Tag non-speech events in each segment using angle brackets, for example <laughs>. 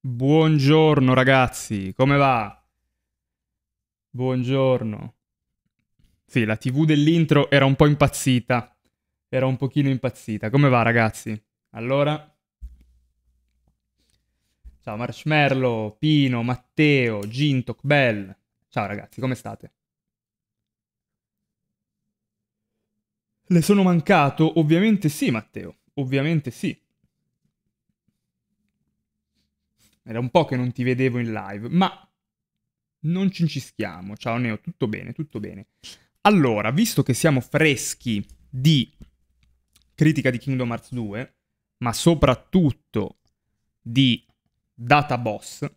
Buongiorno ragazzi, come va? Buongiorno. Sì, la TV dell'intro era un po' impazzita. Era un pochino impazzita. Come va ragazzi? Allora... Ciao Marshmallow, Pino, Matteo, Gintok, Bell. Ciao ragazzi, come state? Le sono mancato? Ovviamente sì, Matteo. Ovviamente sì. Era un po' che non ti vedevo in live, ma non ci incischiamo. Ciao Neo, tutto bene, tutto bene. Allora, visto che siamo freschi di critica di Kingdom Hearts 2, ma soprattutto di Data Boss,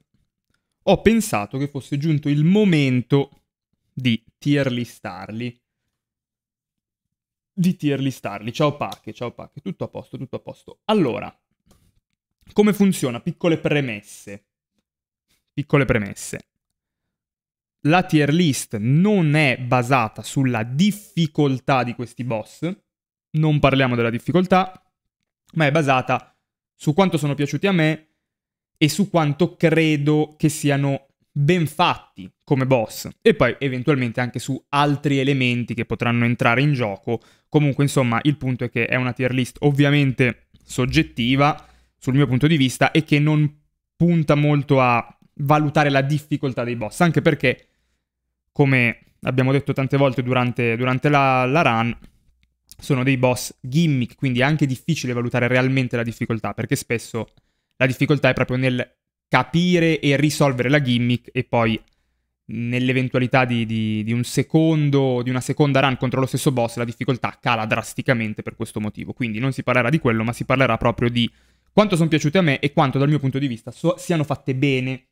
ho pensato che fosse giunto il momento di tier listarli. Di tier listarli. Ciao Pacche, ciao Pacche, tutto a posto, tutto a posto. Allora, come funziona? Piccole premesse. Piccole premesse. La tier list non è basata sulla difficoltà di questi boss, non parliamo della difficoltà, ma è basata su quanto sono piaciuti a me e su quanto credo che siano ben fatti come boss e poi eventualmente anche su altri elementi che potranno entrare in gioco. Comunque, insomma, il punto è che è una tier list ovviamente soggettiva sul mio punto di vista, e che non punta molto a valutare la difficoltà dei boss, anche perché, come abbiamo detto tante volte durante, durante la, la run, sono dei boss gimmick, quindi è anche difficile valutare realmente la difficoltà, perché spesso la difficoltà è proprio nel capire e risolvere la gimmick e poi nell'eventualità di, di, di, un secondo, di una seconda run contro lo stesso boss, la difficoltà cala drasticamente per questo motivo. Quindi non si parlerà di quello, ma si parlerà proprio di quanto sono piaciute a me e quanto dal mio punto di vista so- siano fatte bene.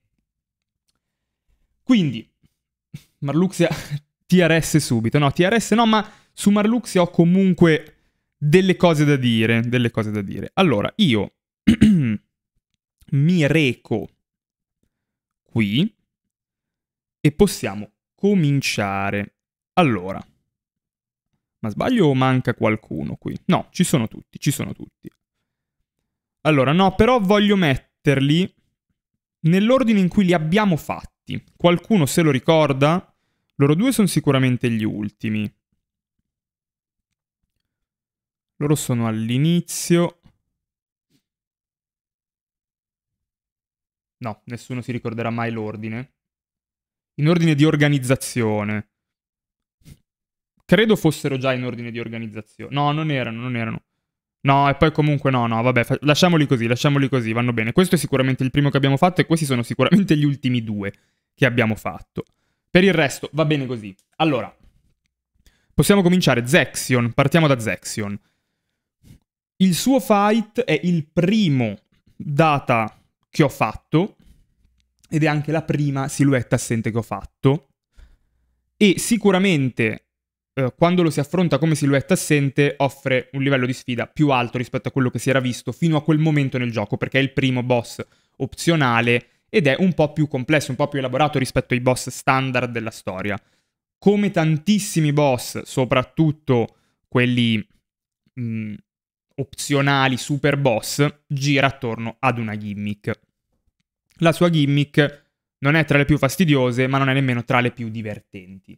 Quindi, Marluxia TRS <laughs> subito, no TRS no, ma su Marluxia ho comunque delle cose da dire, delle cose da dire. Allora, io <clears throat> mi reco qui e possiamo cominciare. Allora, ma sbaglio o manca qualcuno qui? No, ci sono tutti, ci sono tutti. Allora, no, però voglio metterli nell'ordine in cui li abbiamo fatti. Qualcuno se lo ricorda? Loro due sono sicuramente gli ultimi. Loro sono all'inizio. No, nessuno si ricorderà mai l'ordine. In ordine di organizzazione. Credo fossero già in ordine di organizzazione. No, non erano, non erano. No, e poi comunque no, no, vabbè, fa- lasciamoli così, lasciamoli così, vanno bene. Questo è sicuramente il primo che abbiamo fatto e questi sono sicuramente gli ultimi due che abbiamo fatto. Per il resto va bene così. Allora, possiamo cominciare. Zexion, partiamo da Zexion. Il suo fight è il primo data che ho fatto ed è anche la prima silhouette assente che ho fatto. E sicuramente eh, quando lo si affronta come silhouette assente, offre un livello di sfida più alto rispetto a quello che si era visto fino a quel momento nel gioco, perché è il primo boss opzionale ed è un po' più complesso, un po' più elaborato rispetto ai boss standard della storia. Come tantissimi boss, soprattutto quelli mh, mm, opzionali, super boss, gira attorno ad una gimmick. La sua gimmick non è tra le più fastidiose, ma non è nemmeno tra le più divertenti.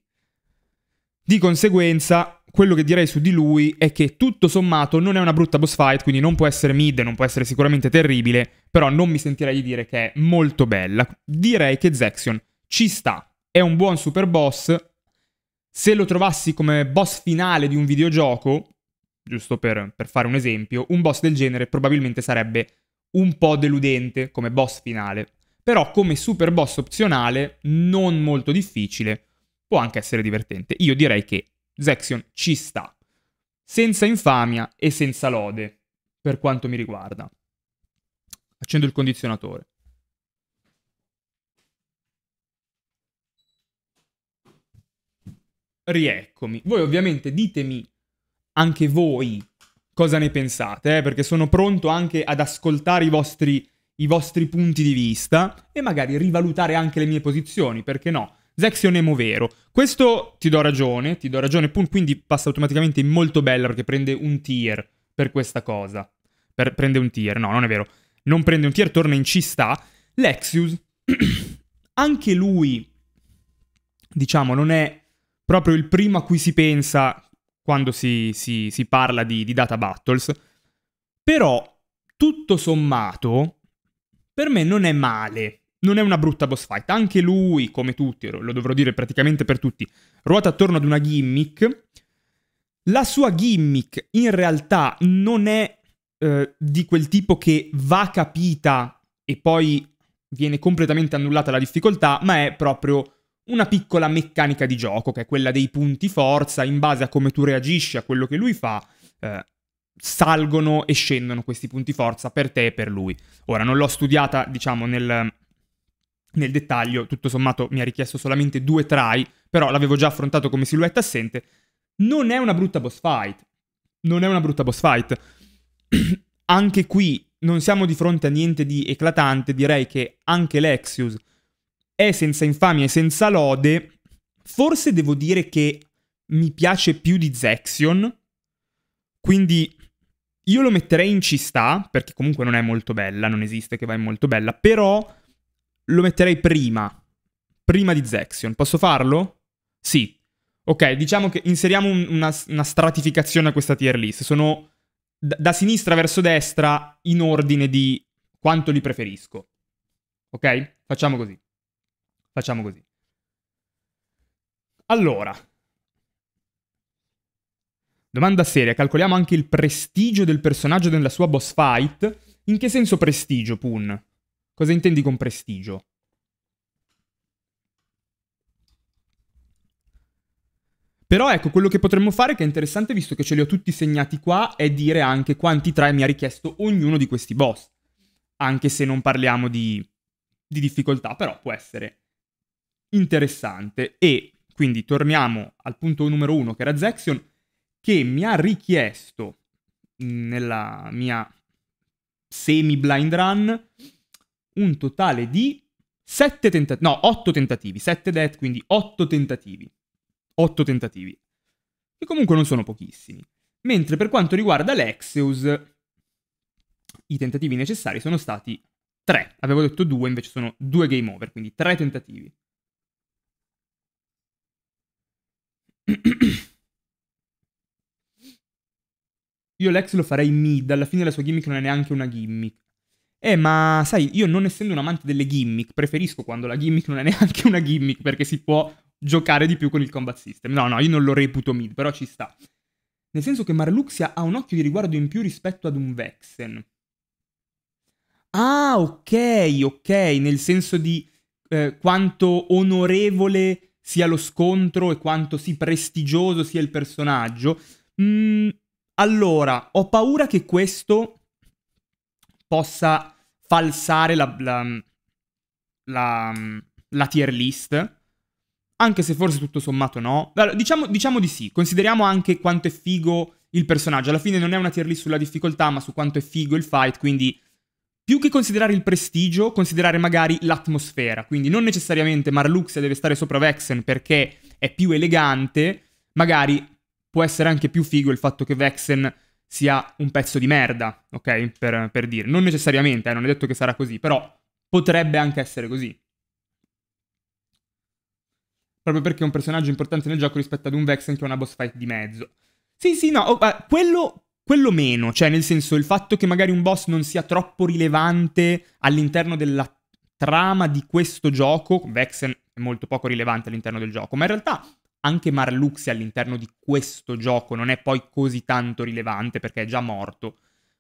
Di conseguenza, quello che direi su di lui è che tutto sommato non è una brutta boss fight, quindi non può essere mid, non può essere sicuramente terribile, però non mi sentirei di dire che è molto bella. Direi che Zexion ci sta, è un buon super boss. Se lo trovassi come boss finale di un videogioco, giusto per, per fare un esempio, un boss del genere probabilmente sarebbe un po' deludente come boss finale, però come super boss opzionale non molto difficile può anche essere divertente. Io direi che Zexion ci sta, senza infamia e senza lode, per quanto mi riguarda. Accendo il condizionatore. Rieccomi. Voi ovviamente ditemi anche voi cosa ne pensate, eh? perché sono pronto anche ad ascoltare i vostri, i vostri punti di vista e magari rivalutare anche le mie posizioni, perché no? Zexion e Movero. Questo ti do ragione, ti do ragione, pun, quindi passa automaticamente in molto bella perché prende un tier per questa cosa. Per, prende un tier, no, non è vero. Non prende un tier, torna in ci sta. Lexius, <clears throat> anche lui, diciamo, non è proprio il primo a cui si pensa quando si, si, si parla di, di data battles, però tutto sommato, per me non è male non è una brutta boss fight. Anche lui, come tutti, lo dovrò dire praticamente per tutti, ruota attorno ad una gimmick. La sua gimmick in realtà non è eh, di quel tipo che va capita e poi viene completamente annullata la difficoltà, ma è proprio una piccola meccanica di gioco, che è quella dei punti forza, in base a come tu reagisci a quello che lui fa, eh, salgono e scendono questi punti forza per te e per lui. Ora, non l'ho studiata, diciamo, nel, nel dettaglio, tutto sommato mi ha richiesto solamente due try, però l'avevo già affrontato come silhouette assente. Non è una brutta boss fight. Non è una brutta boss fight. <clears throat> anche qui non siamo di fronte a niente di eclatante, direi che anche Lexius è senza infamia e senza lode. Forse devo dire che mi piace più di Zexion, quindi io lo metterei in ci sta, perché comunque non è molto bella, non esiste che va in molto bella, però lo metterei prima. Prima di Zexion. Posso farlo? Sì. Ok, diciamo che inseriamo un, una, una, stratificazione a questa tier list. Sono da, da sinistra verso destra in ordine di quanto li preferisco. Ok? Facciamo così. Facciamo così. Allora, Domanda seria, calcoliamo anche il prestigio del personaggio nella sua boss fight? In che senso prestigio, Pun? Cosa intendi con prestigio? Però ecco, quello che potremmo fare, che è interessante, visto che ce li ho tutti segnati qua, è dire anche quanti tre mi ha richiesto ognuno di questi boss. Anche se non parliamo di, di difficoltà, però può essere interessante. E quindi torniamo al punto numero uno, che era Zexion, che mi ha richiesto mm, nella mia semi-blind run un totale di 7 tentativi, no, 8 tentativi, 7 death, quindi 8 tentativi. 8 tentativi. Che comunque non sono pochissimi. Mentre per quanto riguarda l'Exeus, i tentativi necessari sono stati 3. Avevo detto 2, invece sono 2 game over, quindi 3 tentativi. Io l'ex lo farei mid, alla fine la sua gimmick non è neanche una gimmick. Eh, ma sai, io non essendo un amante delle gimmick, preferisco quando la gimmick non è <laughs> neanche una gimmick perché si può giocare di più con il combat system. No, no, io non lo reputo mid, però ci sta. Nel senso che Marluxia ha un occhio di riguardo in più rispetto ad un Vexen. Ah, ok, ok, nel senso di eh, quanto onorevole sia lo scontro e quanto sì prestigioso sia il personaggio. Mm, allora, ho paura che questo possa falsare la, la, la, la tier list. Anche se forse tutto sommato no. Allora, diciamo, diciamo di sì. Consideriamo anche quanto è figo il personaggio. Alla fine non è una tier list sulla difficoltà, ma su quanto è figo il fight, quindi più che considerare il prestigio, considerare magari l'atmosfera. Quindi non necessariamente Marlux deve stare sopra Vexen perché è più elegante, magari può essere anche più figo il fatto che Vexen sia un pezzo di merda, ok? Per, per dire. Non necessariamente, eh, non è detto che sarà così, però potrebbe anche essere così. Proprio perché è un personaggio importante nel gioco rispetto ad un Vexen che ha una boss fight di mezzo. Sì, sì, no, oh, quello, quello meno, cioè nel senso il fatto che magari un boss non sia troppo rilevante all'interno della trama di questo gioco, Vexen è molto poco rilevante all'interno del gioco, ma in realtà anche Marlux all'interno di questo gioco non è poi così tanto rilevante perché è già morto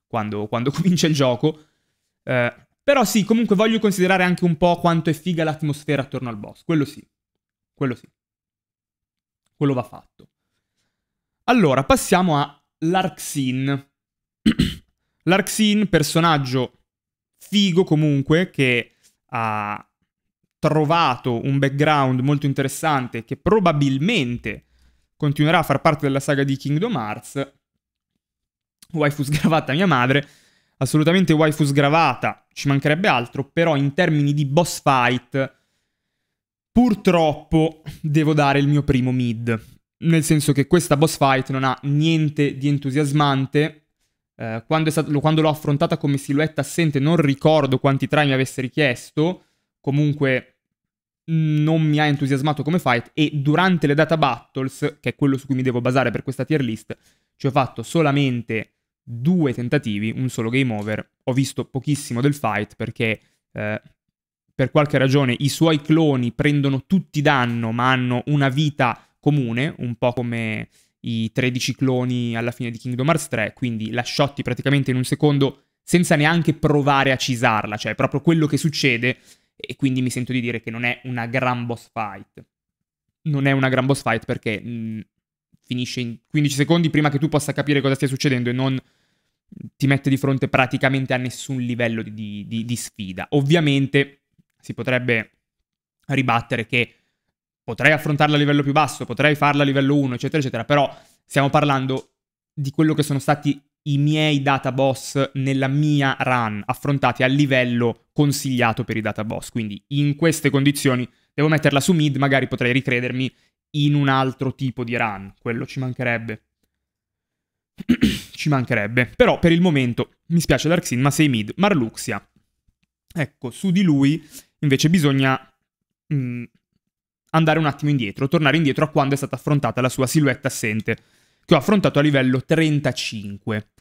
quando, quando <laughs> comincia il gioco. Eh, però sì, comunque voglio considerare anche un po' quanto è figa l'atmosfera attorno al boss. Quello sì. Quello sì. Quello va fatto. Allora, passiamo a Larxin. <clears throat> Larxin, personaggio figo comunque, che ha, trovato un background molto interessante che probabilmente continuerà a far parte della saga di Kingdom Hearts. Waifu sgravata mia madre, assolutamente waifu sgravata, ci mancherebbe altro, però in termini di boss fight purtroppo devo dare il mio primo mid, nel senso che questa boss fight non ha niente di entusiasmante. Eh, quando, stato, quando l'ho affrontata come silhouette assente non ricordo quanti try mi avesse richiesto, comunque non mi ha entusiasmato come fight e durante le data battles, che è quello su cui mi devo basare per questa tier list, ci ho fatto solamente due tentativi, un solo game over, ho visto pochissimo del fight perché eh, per qualche ragione i suoi cloni prendono tutti danno ma hanno una vita comune, un po' come i 13 cloni alla fine di Kingdom Hearts 3, quindi la shotti praticamente in un secondo senza neanche provare a cisarla, cioè proprio quello che succede e quindi mi sento di dire che non è una gran boss fight. Non è una gran boss fight perché mh, mm, finisce in 15 secondi prima che tu possa capire cosa stia succedendo e non ti mette di fronte praticamente a nessun livello di, di, di sfida. Ovviamente si potrebbe ribattere che potrei affrontarla a livello più basso, potrei farla a livello 1, eccetera, eccetera, però stiamo parlando di quello che sono stati i miei data boss nella mia run affrontati al livello consigliato per i data boss. Quindi in queste condizioni devo metterla su mid, magari potrei ricredermi in un altro tipo di run, quello ci mancherebbe. <clears throat> ci mancherebbe. Però per il momento mi spiace Darksin, ma sei mid, Marluxia. Ecco, su di lui invece bisogna mh, mm, andare un attimo indietro, tornare indietro a quando è stata affrontata la sua silhouette assente che ho affrontato a livello 35.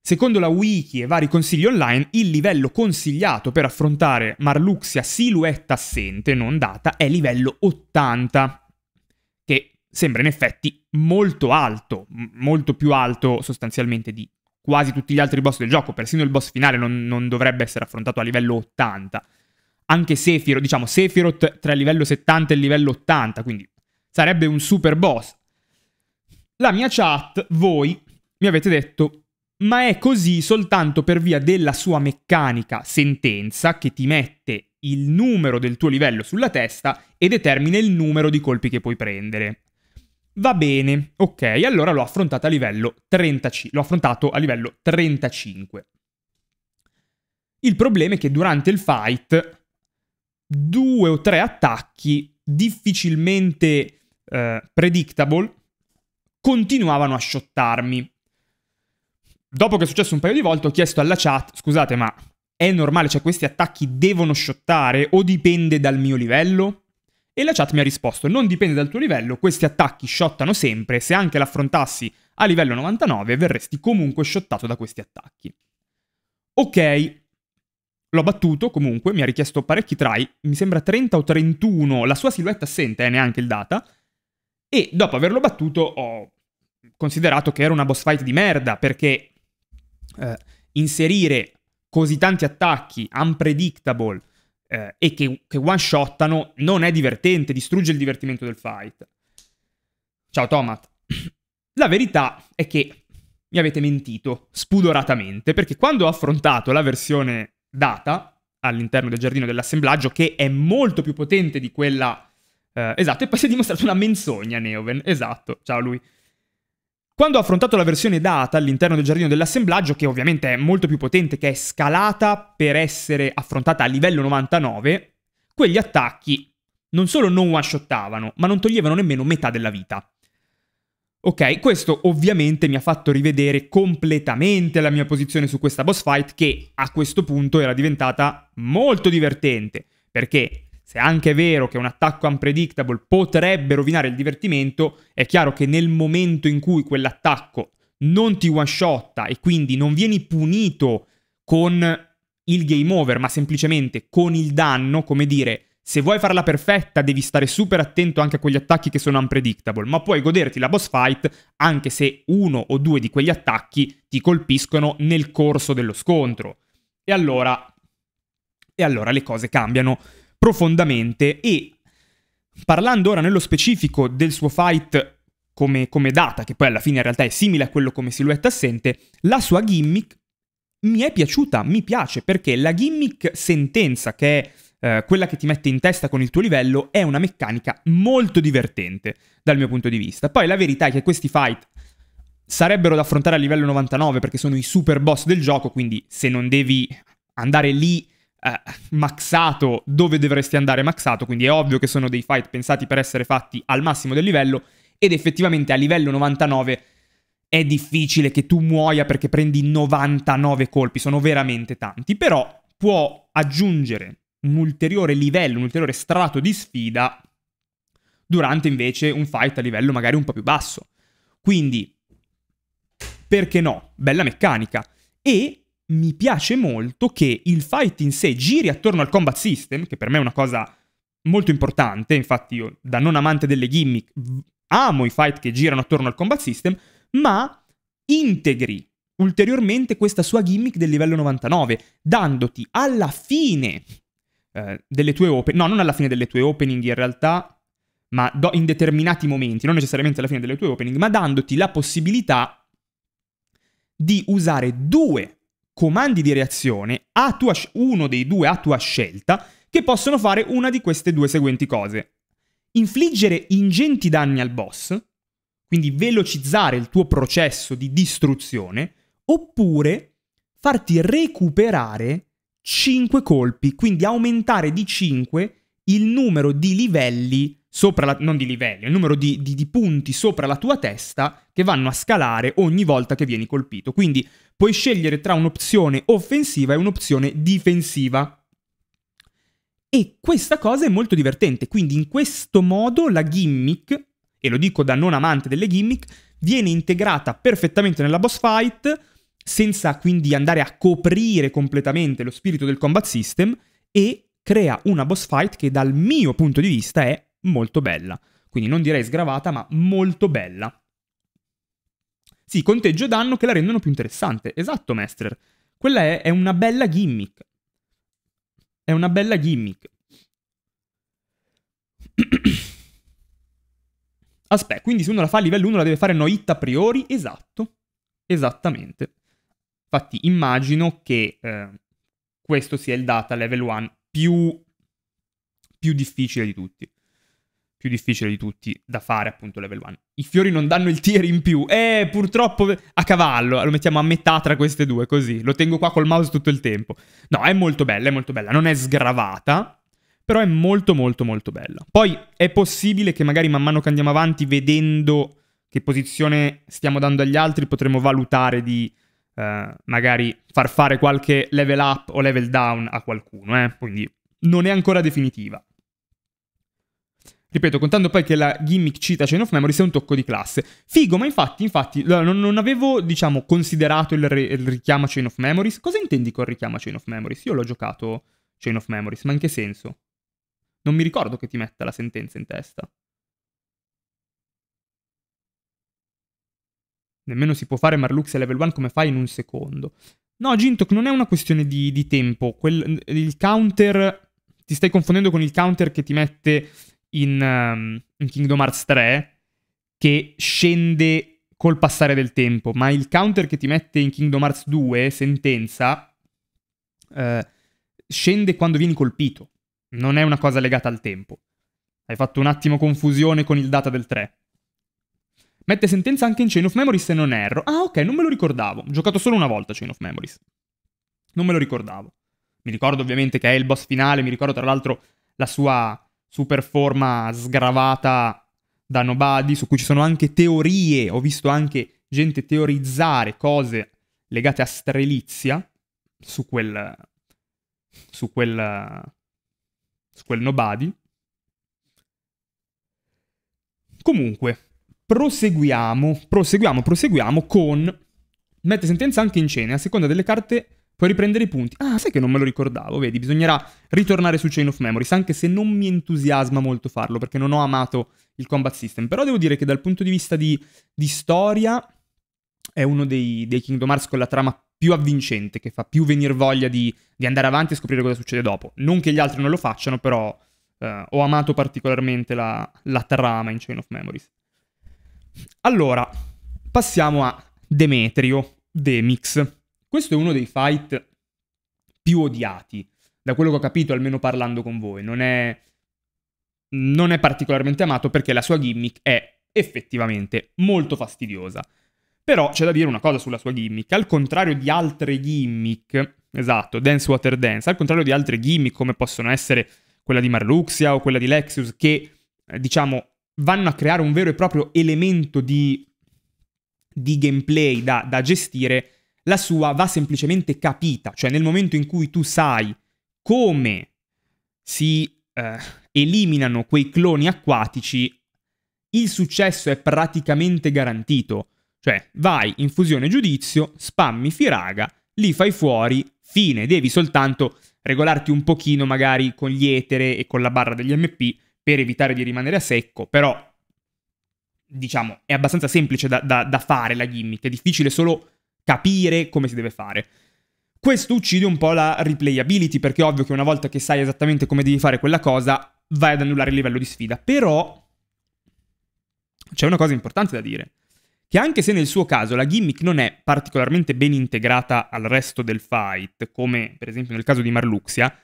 Secondo la wiki e vari consigli online, il livello consigliato per affrontare Marluxia silhouette assente, non data, è livello 80, che sembra in effetti molto alto, molto più alto sostanzialmente di quasi tutti gli altri boss del gioco, persino il boss finale non, non dovrebbe essere affrontato a livello 80. Anche Sephiroth, diciamo Sephiroth tra il livello 70 e il livello 80, quindi sarebbe un super boss, la mia chat, voi mi avete detto, ma è così soltanto per via della sua meccanica sentenza che ti mette il numero del tuo livello sulla testa e determina il numero di colpi che puoi prendere. Va bene, ok, allora l'ho affrontata a livello 35. L'ho affrontato a livello 35. Il problema è che durante il fight due o tre attacchi difficilmente eh, predictable continuavano a shottarmi. Dopo che è successo un paio di volte ho chiesto alla chat, scusate ma è normale, cioè questi attacchi devono shottare o dipende dal mio livello? E la chat mi ha risposto, non dipende dal tuo livello, questi attacchi shottano sempre, se anche l'affrontassi a livello 99 verresti comunque shottato da questi attacchi. Ok, l'ho battuto comunque, mi ha richiesto parecchi try, mi sembra 30 o 31, la sua silhouette assente è eh, neanche il data, e dopo averlo battuto ho considerato che era una boss fight di merda perché eh, inserire così tanti attacchi unpredictable eh, e che, che one-shottano non è divertente, distrugge il divertimento del fight. Ciao Tomat. <clears throat> La verità è che mi avete mentito spudoratamente perché quando ho affrontato la versione data all'interno del giardino dell'assemblaggio che è molto più potente di quella eh, esatto, e poi si è dimostrato una menzogna Neoven, esatto, ciao lui. Quando ho affrontato la versione data all'interno del giardino dell'assemblaggio, che ovviamente è molto più potente, che è scalata per essere affrontata a livello 99, quegli attacchi non solo non one-shottavano, ma non toglievano nemmeno metà della vita. Ok, questo ovviamente mi ha fatto rivedere completamente la mia posizione su questa boss fight che a questo punto era diventata molto divertente, perché se anche è vero che un attacco unpredictable potrebbe rovinare il divertimento, è chiaro che nel momento in cui quell'attacco non ti one shotta e quindi non vieni punito con il game over, ma semplicemente con il danno, come dire, se vuoi farla perfetta devi stare super attento anche a quegli attacchi che sono unpredictable, ma puoi goderti la boss fight anche se uno o due di quegli attacchi ti colpiscono nel corso dello scontro. E allora, e allora le cose cambiano profondamente e parlando ora nello specifico del suo fight come, come data, che poi alla fine in realtà è simile a quello come silhouette assente, la sua gimmick mi è piaciuta, mi piace, perché la gimmick sentenza, che è eh, quella che ti mette in testa con il tuo livello, è una meccanica molto divertente dal mio punto di vista. Poi la verità è che questi fight sarebbero da affrontare a livello 99 perché sono i super boss del gioco, quindi se non devi andare lì eh, maxato dove dovresti andare maxato, quindi è ovvio che sono dei fight pensati per essere fatti al massimo del livello ed effettivamente a livello 99 è difficile che tu muoia perché prendi 99 colpi, sono veramente tanti, però può aggiungere un ulteriore livello, un ulteriore strato di sfida durante invece un fight a livello magari un po' più basso. Quindi, perché no? Bella meccanica. E mi piace molto che il fight in sé giri attorno al combat system, che per me è una cosa molto importante, infatti io da non amante delle gimmick amo i fight che girano attorno al combat system, ma integri ulteriormente questa sua gimmick del livello 99, dandoti alla fine eh, delle tue opening, no non alla fine delle tue opening in realtà, ma do- in determinati momenti, non necessariamente alla fine delle tue opening, ma dandoti la possibilità di usare due comandi di reazione, a tua, uno dei due a tua scelta, che possono fare una di queste due seguenti cose. Infliggere ingenti danni al boss, quindi velocizzare il tuo processo di distruzione, oppure farti recuperare 5 colpi, quindi aumentare di 5 il numero di livelli sopra la, non di livelli, il numero di, di, di, punti sopra la tua testa che vanno a scalare ogni volta che vieni colpito. Quindi puoi scegliere tra un'opzione offensiva e un'opzione difensiva. E questa cosa è molto divertente, quindi in questo modo la gimmick, e lo dico da non amante delle gimmick, viene integrata perfettamente nella boss fight, senza quindi andare a coprire completamente lo spirito del combat system, e crea una boss fight che dal mio punto di vista è molto bella. Quindi non direi sgravata, ma molto bella. Sì, conteggio danno che la rendono più interessante. Esatto, Mestrer. Quella è, è una bella gimmick. È una bella gimmick. <clears throat> Aspetta, quindi se uno la fa a livello 1 la deve fare no hit a priori? Esatto, esattamente. Infatti immagino che eh, questo sia il data level 1 più, più difficile di tutti più difficile di tutti da fare appunto level 1. I fiori non danno il tier in più, eh purtroppo a cavallo, lo mettiamo a metà tra queste due così, lo tengo qua col mouse tutto il tempo. No, è molto bella, è molto bella, non è sgravata, però è molto molto molto bella. Poi è possibile che magari man mano che andiamo avanti vedendo che posizione stiamo dando agli altri potremo valutare di eh, magari far fare qualche level up o level down a qualcuno, eh? quindi non è ancora definitiva. Ripeto, contando poi che la gimmick cita Chain of Memories è un tocco di classe. Figo, ma infatti, infatti, non, non avevo, diciamo, considerato il, re, il richiamo Chain of Memories. Cosa intendi col richiamo Chain of Memories? Io l'ho giocato Chain of Memories, ma in che senso? Non mi ricordo che ti metta la sentenza in testa. Nemmeno si può fare Marlux a level 1 come fai in un secondo. No, Gintok, non è una questione di, di tempo. Quel, il counter... Ti stai confondendo con il counter che ti mette in, um, in Kingdom Hearts 3 che scende col passare del tempo, ma il counter che ti mette in Kingdom Hearts 2, sentenza, eh, scende quando vieni colpito. Non è una cosa legata al tempo. Hai fatto un attimo confusione con il data del 3. Mette sentenza anche in Chain of Memories se non erro. Ah, ok, non me lo ricordavo. Ho giocato solo una volta Chain of Memories. Non me lo ricordavo. Mi ricordo ovviamente che è il boss finale, mi ricordo tra l'altro la sua super forma sgravata da Nobody, su cui ci sono anche teorie, ho visto anche gente teorizzare cose legate a Strelizia su quel su quel su quel Nobody. Comunque, proseguiamo, proseguiamo, proseguiamo con mette sentenza anche in cena, a seconda delle carte Puoi riprendere i punti. Ah, sai che non me lo ricordavo, vedi, bisognerà ritornare su Chain of Memories, anche se non mi entusiasma molto farlo, perché non ho amato il combat system. Però devo dire che dal punto di vista di, di storia è uno dei, dei, Kingdom Hearts con la trama più avvincente, che fa più venire voglia di, di, andare avanti e scoprire cosa succede dopo. Non che gli altri non lo facciano, però eh, ho amato particolarmente la, la trama in Chain of Memories. Allora, passiamo a Demetrio, Demix. Questo è uno dei fight più odiati, da quello che ho capito, almeno parlando con voi. Non è, non è particolarmente amato perché la sua gimmick è effettivamente molto fastidiosa. Però c'è da dire una cosa sulla sua gimmick. Al contrario di altre gimmick, esatto, Dance Water Dance, al contrario di altre gimmick come possono essere quella di Marluxia o quella di Lexus, che eh, diciamo vanno a creare un vero e proprio elemento di, di gameplay da, da gestire, la sua va semplicemente capita, cioè nel momento in cui tu sai come si eh, eliminano quei cloni acquatici, il successo è praticamente garantito. Cioè, vai in fusione giudizio, spammi firaga, li fai fuori, fine, devi soltanto regolarti un pochino magari con gli etere e con la barra degli MP per evitare di rimanere a secco, però diciamo è abbastanza semplice da, da, da fare la gimmick, è difficile solo capire come si deve fare. Questo uccide un po' la replayability, perché è ovvio che una volta che sai esattamente come devi fare quella cosa, vai ad annullare il livello di sfida. Però c'è una cosa importante da dire, che anche se nel suo caso la gimmick non è particolarmente ben integrata al resto del fight, come per esempio nel caso di Marluxia,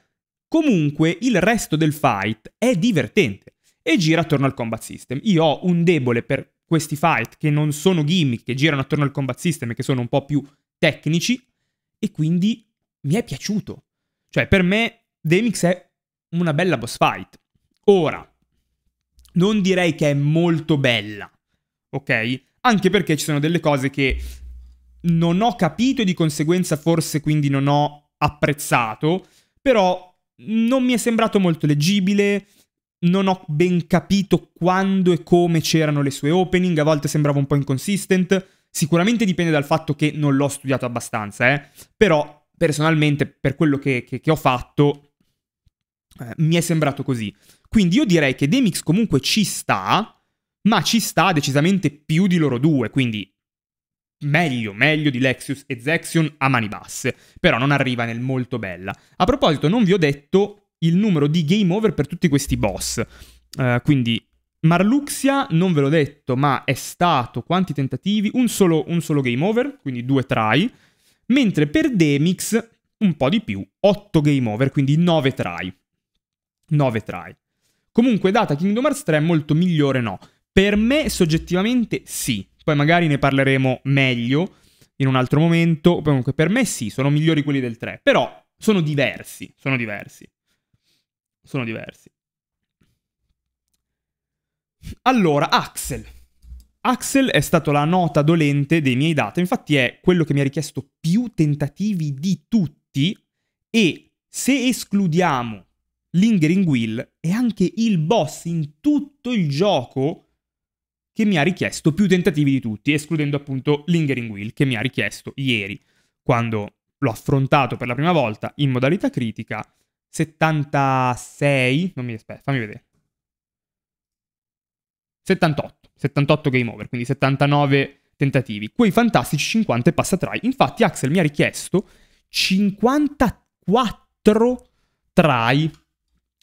comunque il resto del fight è divertente e gira attorno al combat system. Io ho un debole per questi fight che non sono gimmick, che girano attorno al combat system e che sono un po' più tecnici e quindi mi è piaciuto. Cioè, per me Demix è una bella boss fight. Ora, non direi che è molto bella, ok? Anche perché ci sono delle cose che non ho capito e di conseguenza forse quindi non ho apprezzato, però non mi è sembrato molto leggibile, non ho ben capito quando e come c'erano le sue opening, a volte sembrava un po' inconsistent, sicuramente dipende dal fatto che non l'ho studiato abbastanza, eh? però personalmente per quello che, che, che ho fatto eh, mi è sembrato così. Quindi io direi che Demix comunque ci sta, ma ci sta decisamente più di loro due, quindi meglio, meglio di Lexius e Zexion a mani basse, però non arriva nel molto bella. A proposito, non vi ho detto il numero di game over per tutti questi boss. Uh, quindi Marluxia, non ve l'ho detto, ma è stato quanti tentativi? Un solo, un solo game over, quindi due try. Mentre per Demix un po' di più, 8 game over, quindi 9 try. 9 try. Comunque data Kingdom Hearts 3 è molto migliore no. Per me soggettivamente sì, poi magari ne parleremo meglio in un altro momento, comunque per me sì, sono migliori quelli del 3, però sono diversi, sono diversi sono diversi. Allora, Axel. Axel è stato la nota dolente dei miei dati, infatti è quello che mi ha richiesto più tentativi di tutti e se escludiamo Lingering wheel è anche il boss in tutto il gioco che mi ha richiesto più tentativi di tutti, escludendo appunto Lingering wheel che mi ha richiesto ieri, quando l'ho affrontato per la prima volta in modalità critica 76, non mi aspetta, fammi vedere. 78, 78 game over, quindi 79 tentativi. Quei fantastici 50 passa try. Infatti Axel mi ha richiesto 54 try,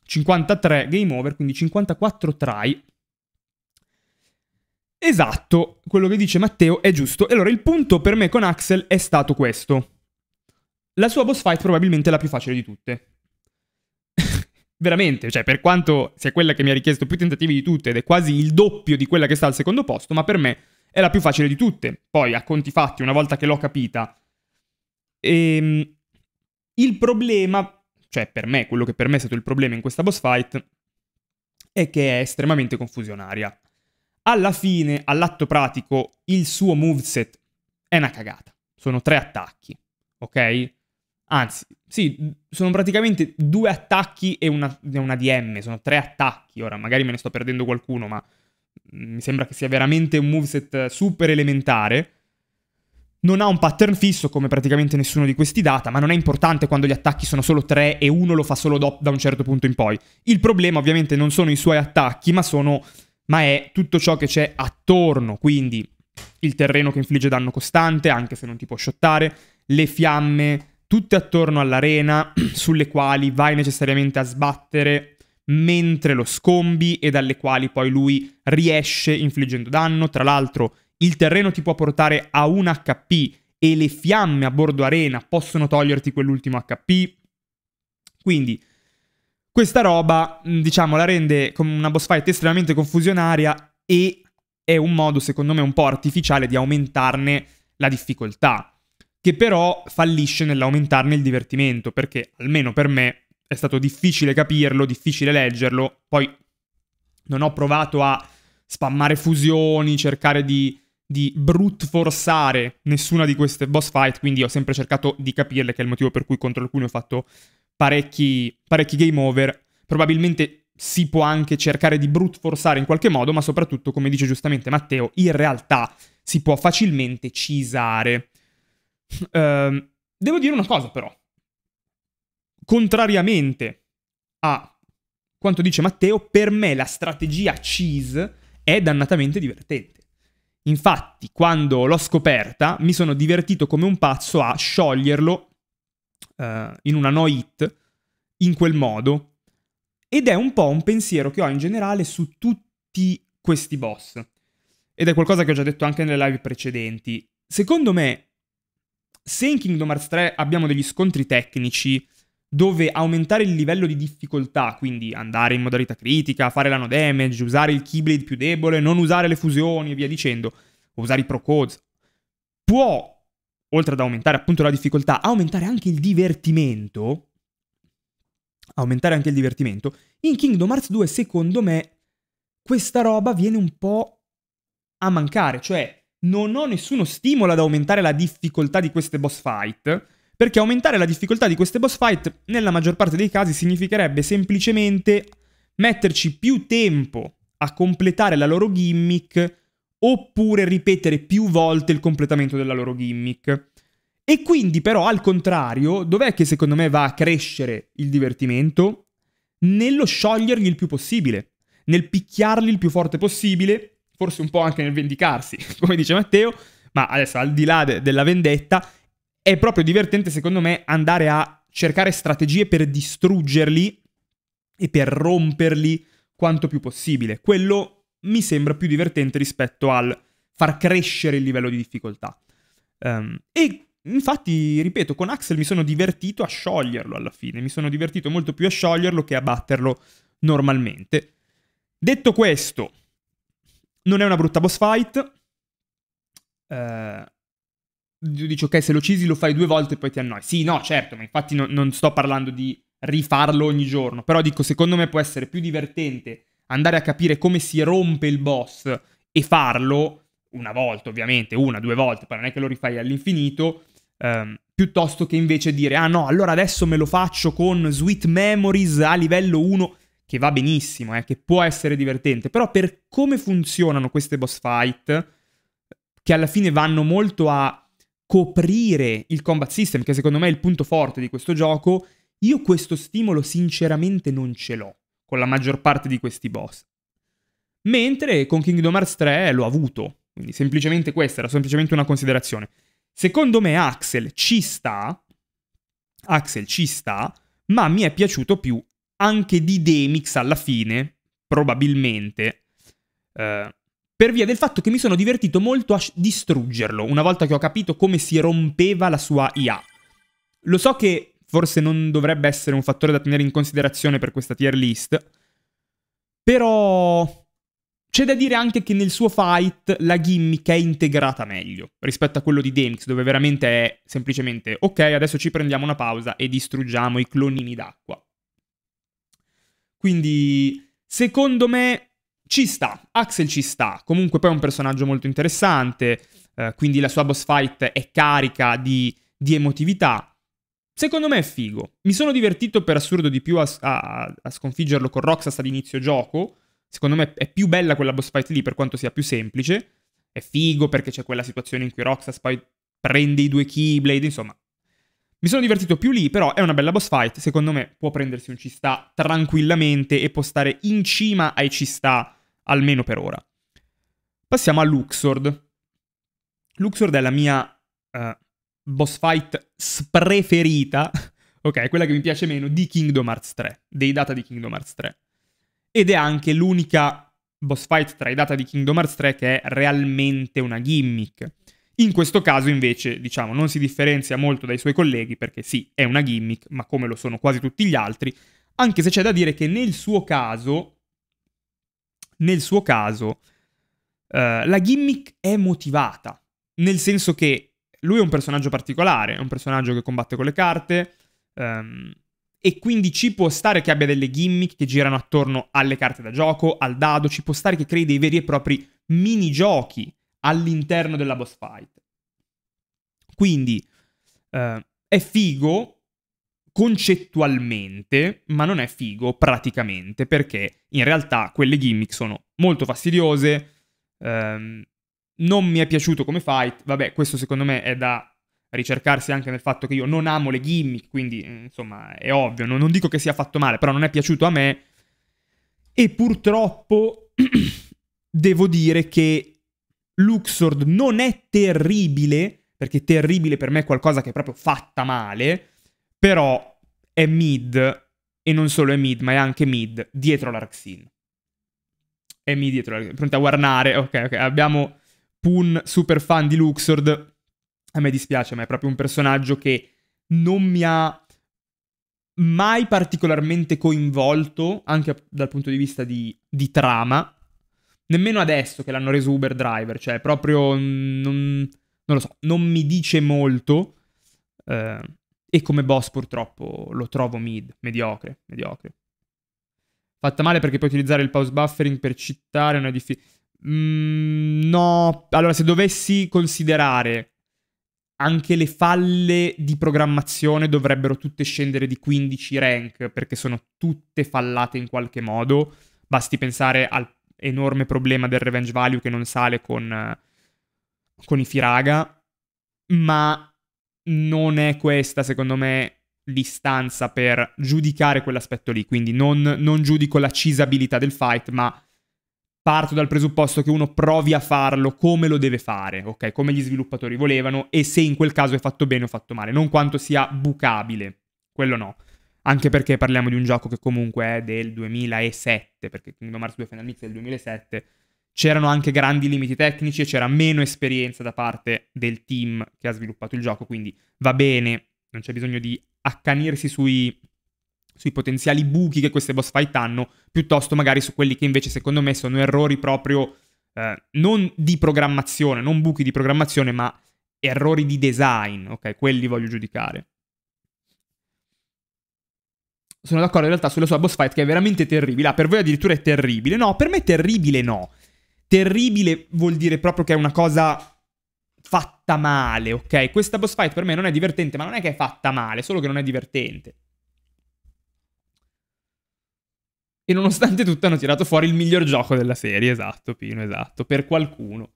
53 game over, quindi 54 try. Esatto, quello che dice Matteo è giusto. E allora il punto per me con Axel è stato questo. La sua boss fight probabilmente è la più facile di tutte veramente, cioè per quanto sia quella che mi ha richiesto più tentativi di tutte ed è quasi il doppio di quella che sta al secondo posto, ma per me è la più facile di tutte. Poi, a conti fatti, una volta che l'ho capita, ehm, il problema, cioè per me, quello che per me è stato il problema in questa boss fight, è che è estremamente confusionaria. Alla fine, all'atto pratico, il suo moveset è una cagata. Sono tre attacchi, ok? Anzi, sì, sono praticamente due attacchi e una, una DM, sono tre attacchi. Ora, magari me ne sto perdendo qualcuno, ma mm, mi sembra che sia veramente un moveset super elementare. Non ha un pattern fisso come praticamente nessuno di questi data, ma non è importante quando gli attacchi sono solo tre e uno lo fa solo do- da un certo punto in poi. Il problema ovviamente non sono i suoi attacchi, ma, sono, ma è tutto ciò che c'è attorno, quindi il terreno che infligge danno costante, anche se non ti può shottare, le fiamme, tutte attorno all'arena, <clears throat> sulle quali vai necessariamente a sbattere mentre lo scombi e dalle quali poi lui riesce infliggendo danno. Tra l'altro il terreno ti può portare a un HP e le fiamme a bordo arena possono toglierti quell'ultimo HP. Quindi questa roba, diciamo, la rende come una boss fight estremamente confusionaria e è un modo, secondo me, un po' artificiale di aumentarne la difficoltà che però fallisce nell'aumentarne il divertimento, perché almeno per me è stato difficile capirlo, difficile leggerlo, poi non ho provato a spammare fusioni, cercare di, di brute forzare nessuna di queste boss fight, quindi ho sempre cercato di capirle, che è il motivo per cui contro alcuni ho fatto parecchi, parecchi game over. Probabilmente si può anche cercare di brute forzare in qualche modo, ma soprattutto, come dice giustamente Matteo, in realtà si può facilmente cisare. Ehm, devo dire una cosa però. Contrariamente a quanto dice Matteo, per me la strategia cheese è dannatamente divertente. Infatti, quando l'ho scoperta, mi sono divertito come un pazzo a scioglierlo eh, in una no hit in quel modo. Ed è un po' un pensiero che ho in generale su tutti questi boss. Ed è qualcosa che ho già detto anche nelle live precedenti. Secondo me se in Kingdom Hearts 3 abbiamo degli scontri tecnici dove aumentare il livello di difficoltà, quindi andare in modalità critica, fare l'anno damage, usare il Keyblade più debole, non usare le fusioni e via dicendo, usare i Pro Codes, può, oltre ad aumentare appunto la difficoltà, aumentare anche il divertimento, aumentare anche il divertimento, in Kingdom Hearts 2 secondo me questa roba viene un po' a mancare, cioè non ho nessuno stimolo ad aumentare la difficoltà di queste boss fight, perché aumentare la difficoltà di queste boss fight nella maggior parte dei casi significherebbe semplicemente metterci più tempo a completare la loro gimmick oppure ripetere più volte il completamento della loro gimmick. E quindi però al contrario, dov'è che secondo me va a crescere il divertimento? Nello scioglierli il più possibile, nel picchiarli il più forte possibile forse un po' anche nel vendicarsi, <laughs> come dice Matteo, ma adesso al di là de- della vendetta, è proprio divertente secondo me andare a cercare strategie per distruggerli e per romperli quanto più possibile. Quello mi sembra più divertente rispetto al far crescere il livello di difficoltà. Um, e infatti, ripeto, con Axel mi sono divertito a scioglierlo alla fine, mi sono divertito molto più a scioglierlo che a batterlo normalmente. Detto questo, non è una brutta boss fight. Eh, dici, ok, se lo uccisi lo fai due volte e poi ti annoi. Sì, no, certo, ma infatti no, non sto parlando di rifarlo ogni giorno. Però dico, secondo me può essere più divertente andare a capire come si rompe il boss e farlo una volta, ovviamente, una, due volte, poi non è che lo rifai all'infinito. Ehm, piuttosto che invece dire, ah no, allora adesso me lo faccio con Sweet Memories a livello 1 che va benissimo, eh, che può essere divertente, però per come funzionano queste boss fight, che alla fine vanno molto a coprire il combat system, che secondo me è il punto forte di questo gioco, io questo stimolo sinceramente non ce l'ho con la maggior parte di questi boss. Mentre con Kingdom Hearts 3 l'ho avuto, quindi semplicemente questa era semplicemente una considerazione. Secondo me Axel ci sta, Axel ci sta, ma mi è piaciuto più anche di Demix alla fine, probabilmente, eh, per via del fatto che mi sono divertito molto a distruggerlo, una volta che ho capito come si rompeva la sua IA. Lo so che forse non dovrebbe essere un fattore da tenere in considerazione per questa tier list, però c'è da dire anche che nel suo fight la gimmick è integrata meglio rispetto a quello di Demix, dove veramente è semplicemente ok, adesso ci prendiamo una pausa e distruggiamo i clonini d'acqua. Quindi, secondo me, ci sta. Axel ci sta. Comunque poi è un personaggio molto interessante, eh, quindi la sua boss fight è carica di, di, emotività. Secondo me è figo. Mi sono divertito per assurdo di più a, a, a sconfiggerlo con Roxas all'inizio gioco. Secondo me è più bella quella boss fight lì per quanto sia più semplice. È figo perché c'è quella situazione in cui Roxas poi prende i due Keyblade, insomma, mi sono divertito più lì, però è una bella boss fight, secondo me può prendersi un ci sta tranquillamente e può stare in cima ai ci sta, almeno per ora. Passiamo a Luxord. Luxord è la mia uh, boss fight spreferita, <laughs> ok, quella che mi piace meno, di Kingdom Hearts 3, dei data di Kingdom Hearts 3. Ed è anche l'unica boss fight tra i data di Kingdom Hearts 3 che è realmente una gimmick. In questo caso invece, diciamo, non si differenzia molto dai suoi colleghi perché sì, è una gimmick, ma come lo sono quasi tutti gli altri, anche se c'è da dire che nel suo caso, nel suo caso, eh, la gimmick è motivata, nel senso che lui è un personaggio particolare, è un personaggio che combatte con le carte, ehm, e quindi ci può stare che abbia delle gimmick che girano attorno alle carte da gioco, al dado, ci può stare che crei dei veri e propri minigiochi all'interno della boss fight. Quindi eh, è figo concettualmente, ma non è figo praticamente, perché in realtà quelle gimmick sono molto fastidiose, ehm, non mi è piaciuto come fight, vabbè questo secondo me è da ricercarsi anche nel fatto che io non amo le gimmick, quindi eh, insomma è ovvio, non, non dico che sia fatto male, però non è piaciuto a me e purtroppo <clears throat> devo dire che Luxord non è terribile, perché terribile per me è qualcosa che è proprio fatta male, però è mid, e non solo è mid, ma è anche mid, dietro l'Arxin. È mid dietro l'Arxin, pronti a guardare, ok, ok, abbiamo Pun, super fan di Luxord, a me dispiace, ma è proprio un personaggio che non mi ha mai particolarmente coinvolto, anche dal punto di vista di, di trama, Nemmeno adesso che l'hanno reso Uber Driver, cioè proprio non, non lo so, non mi dice molto. Eh, e come boss purtroppo lo trovo mid, mediocre, mediocre. Fatta male perché puoi utilizzare il pause buffering per citare una difficoltà. Mm, no, allora se dovessi considerare anche le falle di programmazione dovrebbero tutte scendere di 15 rank perché sono tutte fallate in qualche modo. Basti pensare al enorme problema del revenge value che non sale con, con i Firaga, ma non è questa, secondo me, l'istanza per giudicare quell'aspetto lì. Quindi non, non giudico la cisabilità del fight, ma parto dal presupposto che uno provi a farlo come lo deve fare, ok? Come gli sviluppatori volevano e se in quel caso è fatto bene o fatto male, non quanto sia bucabile, quello no anche perché parliamo di un gioco che comunque è del 2007, perché Kingdom Hearts 2 Final Mix è del 2007, c'erano anche grandi limiti tecnici e c'era meno esperienza da parte del team che ha sviluppato il gioco, quindi va bene, non c'è bisogno di accanirsi sui, sui potenziali buchi che queste boss fight hanno, piuttosto magari su quelli che invece secondo me sono errori proprio eh, non di programmazione, non buchi di programmazione, ma errori di design, ok? Quelli voglio giudicare sono d'accordo in realtà sulla sua boss fight che è veramente terribile. Ah, per voi addirittura è terribile. No, per me è terribile no. Terribile vuol dire proprio che è una cosa fatta male, ok? Questa boss fight per me non è divertente, ma non è che è fatta male, solo che non è divertente. E nonostante tutto hanno tirato fuori il miglior gioco della serie, esatto, Pino, esatto, per qualcuno.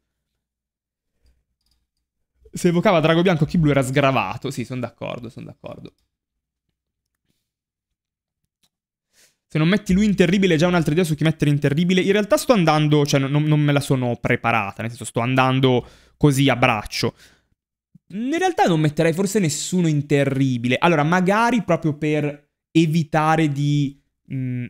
Se evocava Drago Bianco, chi Blue era sgravato. Sì, sono d'accordo, sono d'accordo. Se non metti lui in terribile, è già un'altra idea su chi mettere in terribile. In realtà sto andando, cioè non, non, me la sono preparata, nel senso sto andando così a braccio. In realtà non metterei forse nessuno in terribile. Allora, magari proprio per evitare di mh, mm,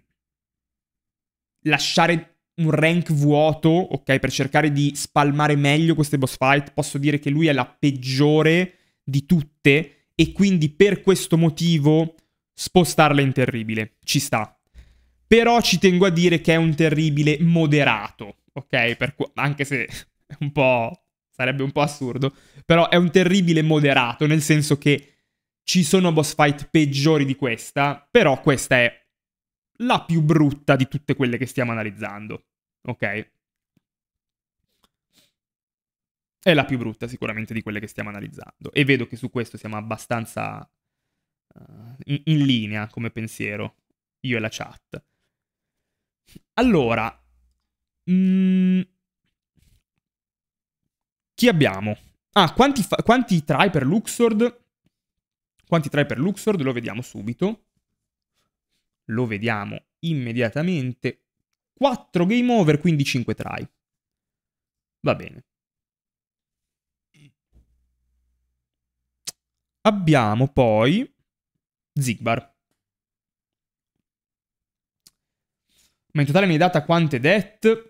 lasciare un rank vuoto, ok, per cercare di spalmare meglio queste boss fight, posso dire che lui è la peggiore di tutte e quindi per questo motivo spostarla in terribile. Ci sta, però ci tengo a dire che è un terribile moderato, ok? Per, anche se è un po'... sarebbe un po' assurdo, però è un terribile moderato, nel senso che ci sono boss fight peggiori di questa, però questa è la più brutta di tutte quelle che stiamo analizzando, ok? È la più brutta sicuramente di quelle che stiamo analizzando e vedo che su questo siamo abbastanza uh, in, in linea come pensiero, io e la chat. Allora, mh, mm, chi abbiamo? Ah, quanti, fa- quanti try per Luxord? Quanti try per Luxord? Lo vediamo subito. Lo vediamo immediatamente. 4 game over, quindi 5 try. Va bene. Abbiamo poi Zigbar. ma in totale mi hai data quante DET?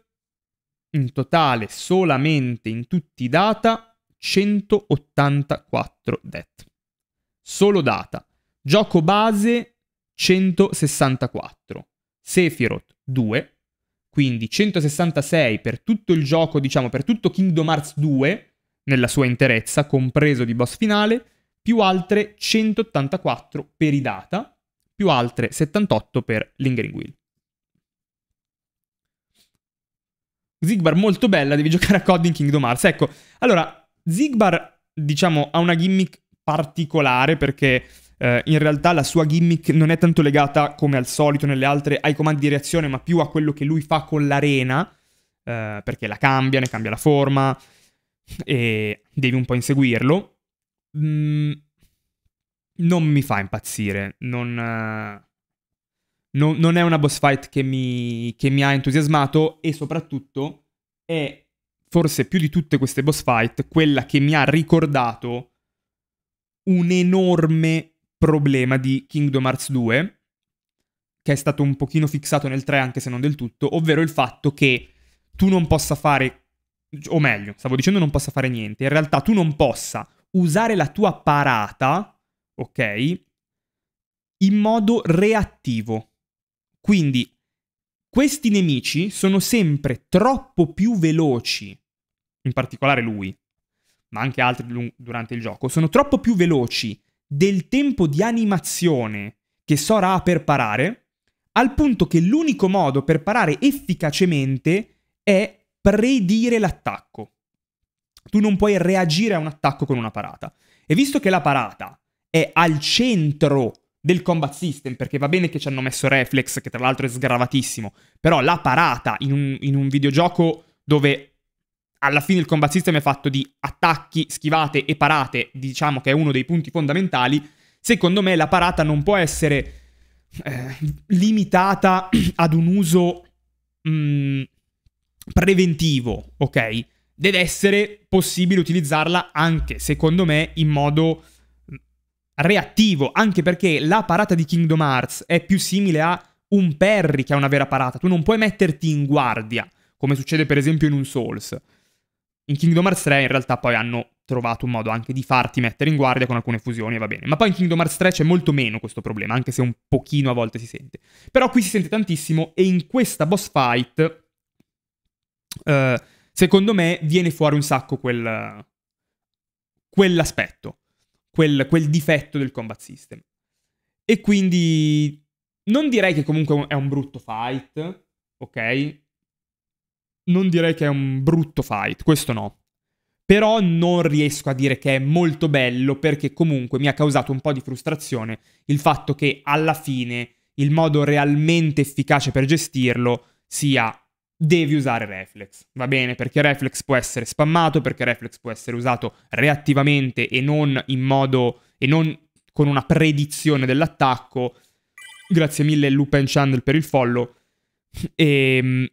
In totale solamente in tutti i data 184 DET. Solo data. Gioco base 164. Sephiroth 2. Quindi 166 per tutto il gioco, diciamo per tutto Kingdom Hearts 2 nella sua interezza, compreso di boss finale, più altre 184 per i data, più altre 78 per Lingering Wheel. Zigbar molto bella, devi <laughs> giocare a COD in Kingdom Hearts. Ecco, allora, Zigbar, diciamo, ha una gimmick particolare perché eh, in realtà la sua gimmick non è tanto legata, come al solito nelle altre, ai comandi di reazione, ma più a quello che lui fa con l'arena, eh, perché la cambia, ne cambia la forma e devi un po' inseguirlo. Mm, non mi fa impazzire, non... Eh non, non è una boss fight che mi, che mi ha entusiasmato e soprattutto è forse più di tutte queste boss fight quella che mi ha ricordato un enorme problema di Kingdom Hearts 2 che è stato un pochino fissato nel 3 anche se non del tutto, ovvero il fatto che tu non possa fare, o meglio, stavo dicendo non possa fare niente, in realtà tu non possa usare la tua parata, ok, in modo reattivo. Quindi questi nemici sono sempre troppo più veloci, in particolare lui, ma anche altri durante il gioco, sono troppo più veloci del tempo di animazione che Sora ha per parare, al punto che l'unico modo per parare efficacemente è predire l'attacco. Tu non puoi reagire a un attacco con una parata. E visto che la parata è al centro del combat system, perché va bene che ci hanno messo reflex, che tra l'altro è sgravatissimo, però la parata in un, in un videogioco dove alla fine il combat system è fatto di attacchi, schivate e parate, diciamo che è uno dei punti fondamentali, secondo me la parata non può essere eh, limitata <clears throat> ad un uso mh, mm, preventivo, ok? Deve essere possibile utilizzarla anche, secondo me, in modo reattivo, anche perché la parata di Kingdom Hearts è più simile a un Perry che a una vera parata. Tu non puoi metterti in guardia, come succede per esempio in un Souls. In Kingdom Hearts 3 in realtà poi hanno trovato un modo anche di farti mettere in guardia con alcune fusioni e va bene. Ma poi in Kingdom Hearts 3 c'è molto meno questo problema, anche se un pochino a volte si sente. Però qui si sente tantissimo e in questa boss fight, eh, secondo me, viene fuori un sacco quel, quell'aspetto quel, quel difetto del combat system. E quindi non direi che comunque è un brutto fight, ok? Non direi che è un brutto fight, questo no. Però non riesco a dire che è molto bello perché comunque mi ha causato un po' di frustrazione il fatto che alla fine il modo realmente efficace per gestirlo sia devi usare Reflex, va bene? Perché Reflex può essere spammato, perché Reflex può essere usato reattivamente e non in modo... e non con una predizione dell'attacco. Grazie mille Lupin Chandel per il follow. E, ehm,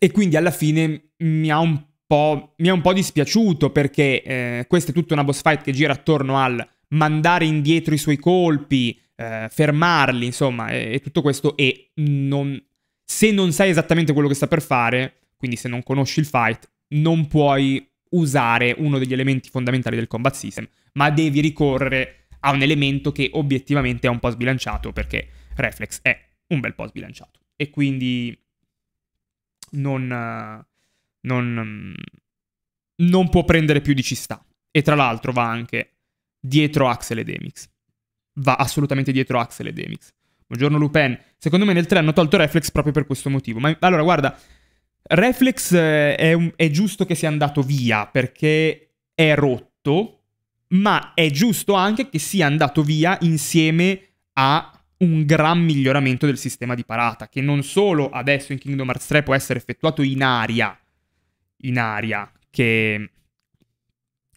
e, quindi alla fine mi ha un po', mi ha un po dispiaciuto perché eh, questa è tutta una boss fight che gira attorno al mandare indietro i suoi colpi, eh, fermarli, insomma, e, e tutto questo e non se non sai esattamente quello che sta per fare, quindi se non conosci il fight, non puoi usare uno degli elementi fondamentali del combat system, ma devi ricorrere a un elemento che obiettivamente è un po' sbilanciato, perché Reflex è un bel po' sbilanciato. E quindi non, non, non può prendere più di ci sta. E tra l'altro va anche dietro Axel e Demix. Va assolutamente dietro Axel e Demix. Buongiorno Lupin. Secondo me nel 3 hanno tolto Reflex proprio per questo motivo. Ma allora, guarda, Reflex eh, è, un, è giusto che sia andato via perché è rotto, ma è giusto anche che sia andato via insieme a un gran miglioramento del sistema di parata, che non solo adesso in Kingdom Hearts 3 può essere effettuato in aria, in aria, che,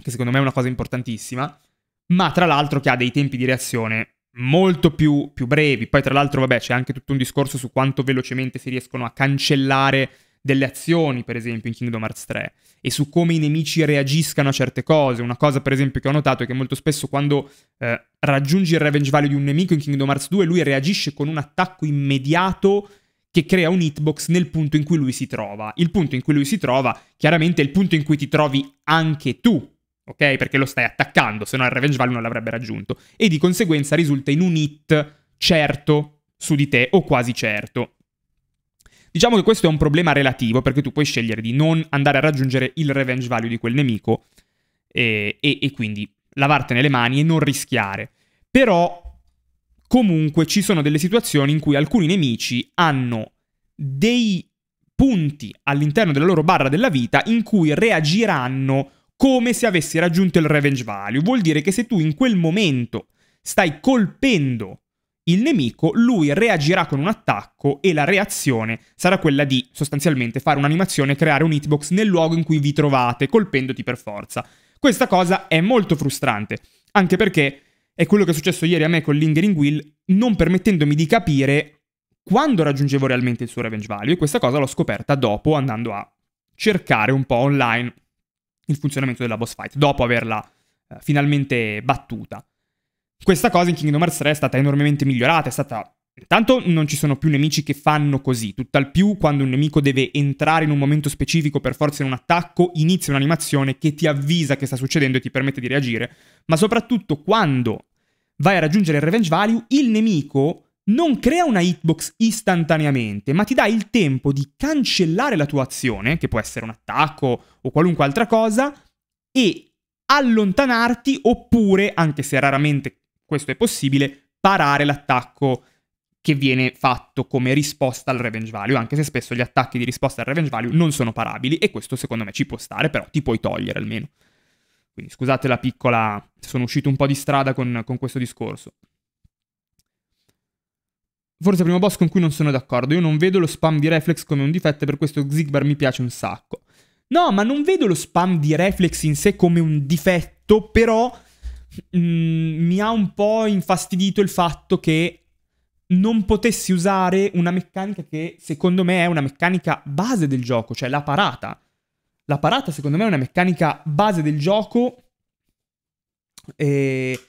che secondo me è una cosa importantissima, ma tra l'altro che ha dei tempi di reazione molto più, più brevi. Poi, tra l'altro, vabbè, c'è anche tutto un discorso su quanto velocemente si riescono a cancellare delle azioni, per esempio, in Kingdom Hearts 3, e su come i nemici reagiscano a certe cose. Una cosa, per esempio, che ho notato è che molto spesso quando eh, raggiungi il revenge value di un nemico in Kingdom Hearts 2, lui reagisce con un attacco immediato che crea un hitbox nel punto in cui lui si trova. Il punto in cui lui si trova, chiaramente, è il punto in cui ti trovi anche tu, ok? Perché lo stai attaccando, se no il Revenge Value non l'avrebbe raggiunto. E di conseguenza risulta in un hit certo su di te, o quasi certo. Diciamo che questo è un problema relativo, perché tu puoi scegliere di non andare a raggiungere il Revenge Value di quel nemico, e, e, e quindi lavartene le mani e non rischiare. Però, comunque, ci sono delle situazioni in cui alcuni nemici hanno dei punti all'interno della loro barra della vita in cui reagiranno come se avessi raggiunto il revenge value. Vuol dire che se tu in quel momento stai colpendo il nemico, lui reagirà con un attacco e la reazione sarà quella di sostanzialmente fare un'animazione e creare un hitbox nel luogo in cui vi trovate, colpendoti per forza. Questa cosa è molto frustrante, anche perché è quello che è successo ieri a me con Lingering Will, non permettendomi di capire quando raggiungevo realmente il suo revenge value e questa cosa l'ho scoperta dopo andando a cercare un po' online il funzionamento della boss fight, dopo averla eh, finalmente battuta. Questa cosa in Kingdom Hearts 3 è stata enormemente migliorata, è stata... Intanto non ci sono più nemici che fanno così, tutt'al più quando un nemico deve entrare in un momento specifico per forza in un attacco, inizia un'animazione che ti avvisa che sta succedendo e ti permette di reagire, ma soprattutto quando vai a raggiungere il revenge value, il nemico non crea una hitbox istantaneamente, ma ti dà il tempo di cancellare la tua azione, che può essere un attacco o qualunque altra cosa, e allontanarti oppure, anche se raramente questo è possibile, parare l'attacco che viene fatto come risposta al revenge value, anche se spesso gli attacchi di risposta al revenge value non sono parabili e questo secondo me ci può stare, però ti puoi togliere almeno. Quindi scusate la piccola, sono uscito un po' di strada con, con questo discorso. Forse il primo boss con cui non sono d'accordo. Io non vedo lo spam di reflex come un difetto, e per questo Zigbar mi piace un sacco. No, ma non vedo lo spam di reflex in sé come un difetto, però mh, mm, mi ha un po' infastidito il fatto che non potessi usare una meccanica che secondo me è una meccanica base del gioco, cioè la parata. La parata secondo me è una meccanica base del gioco. E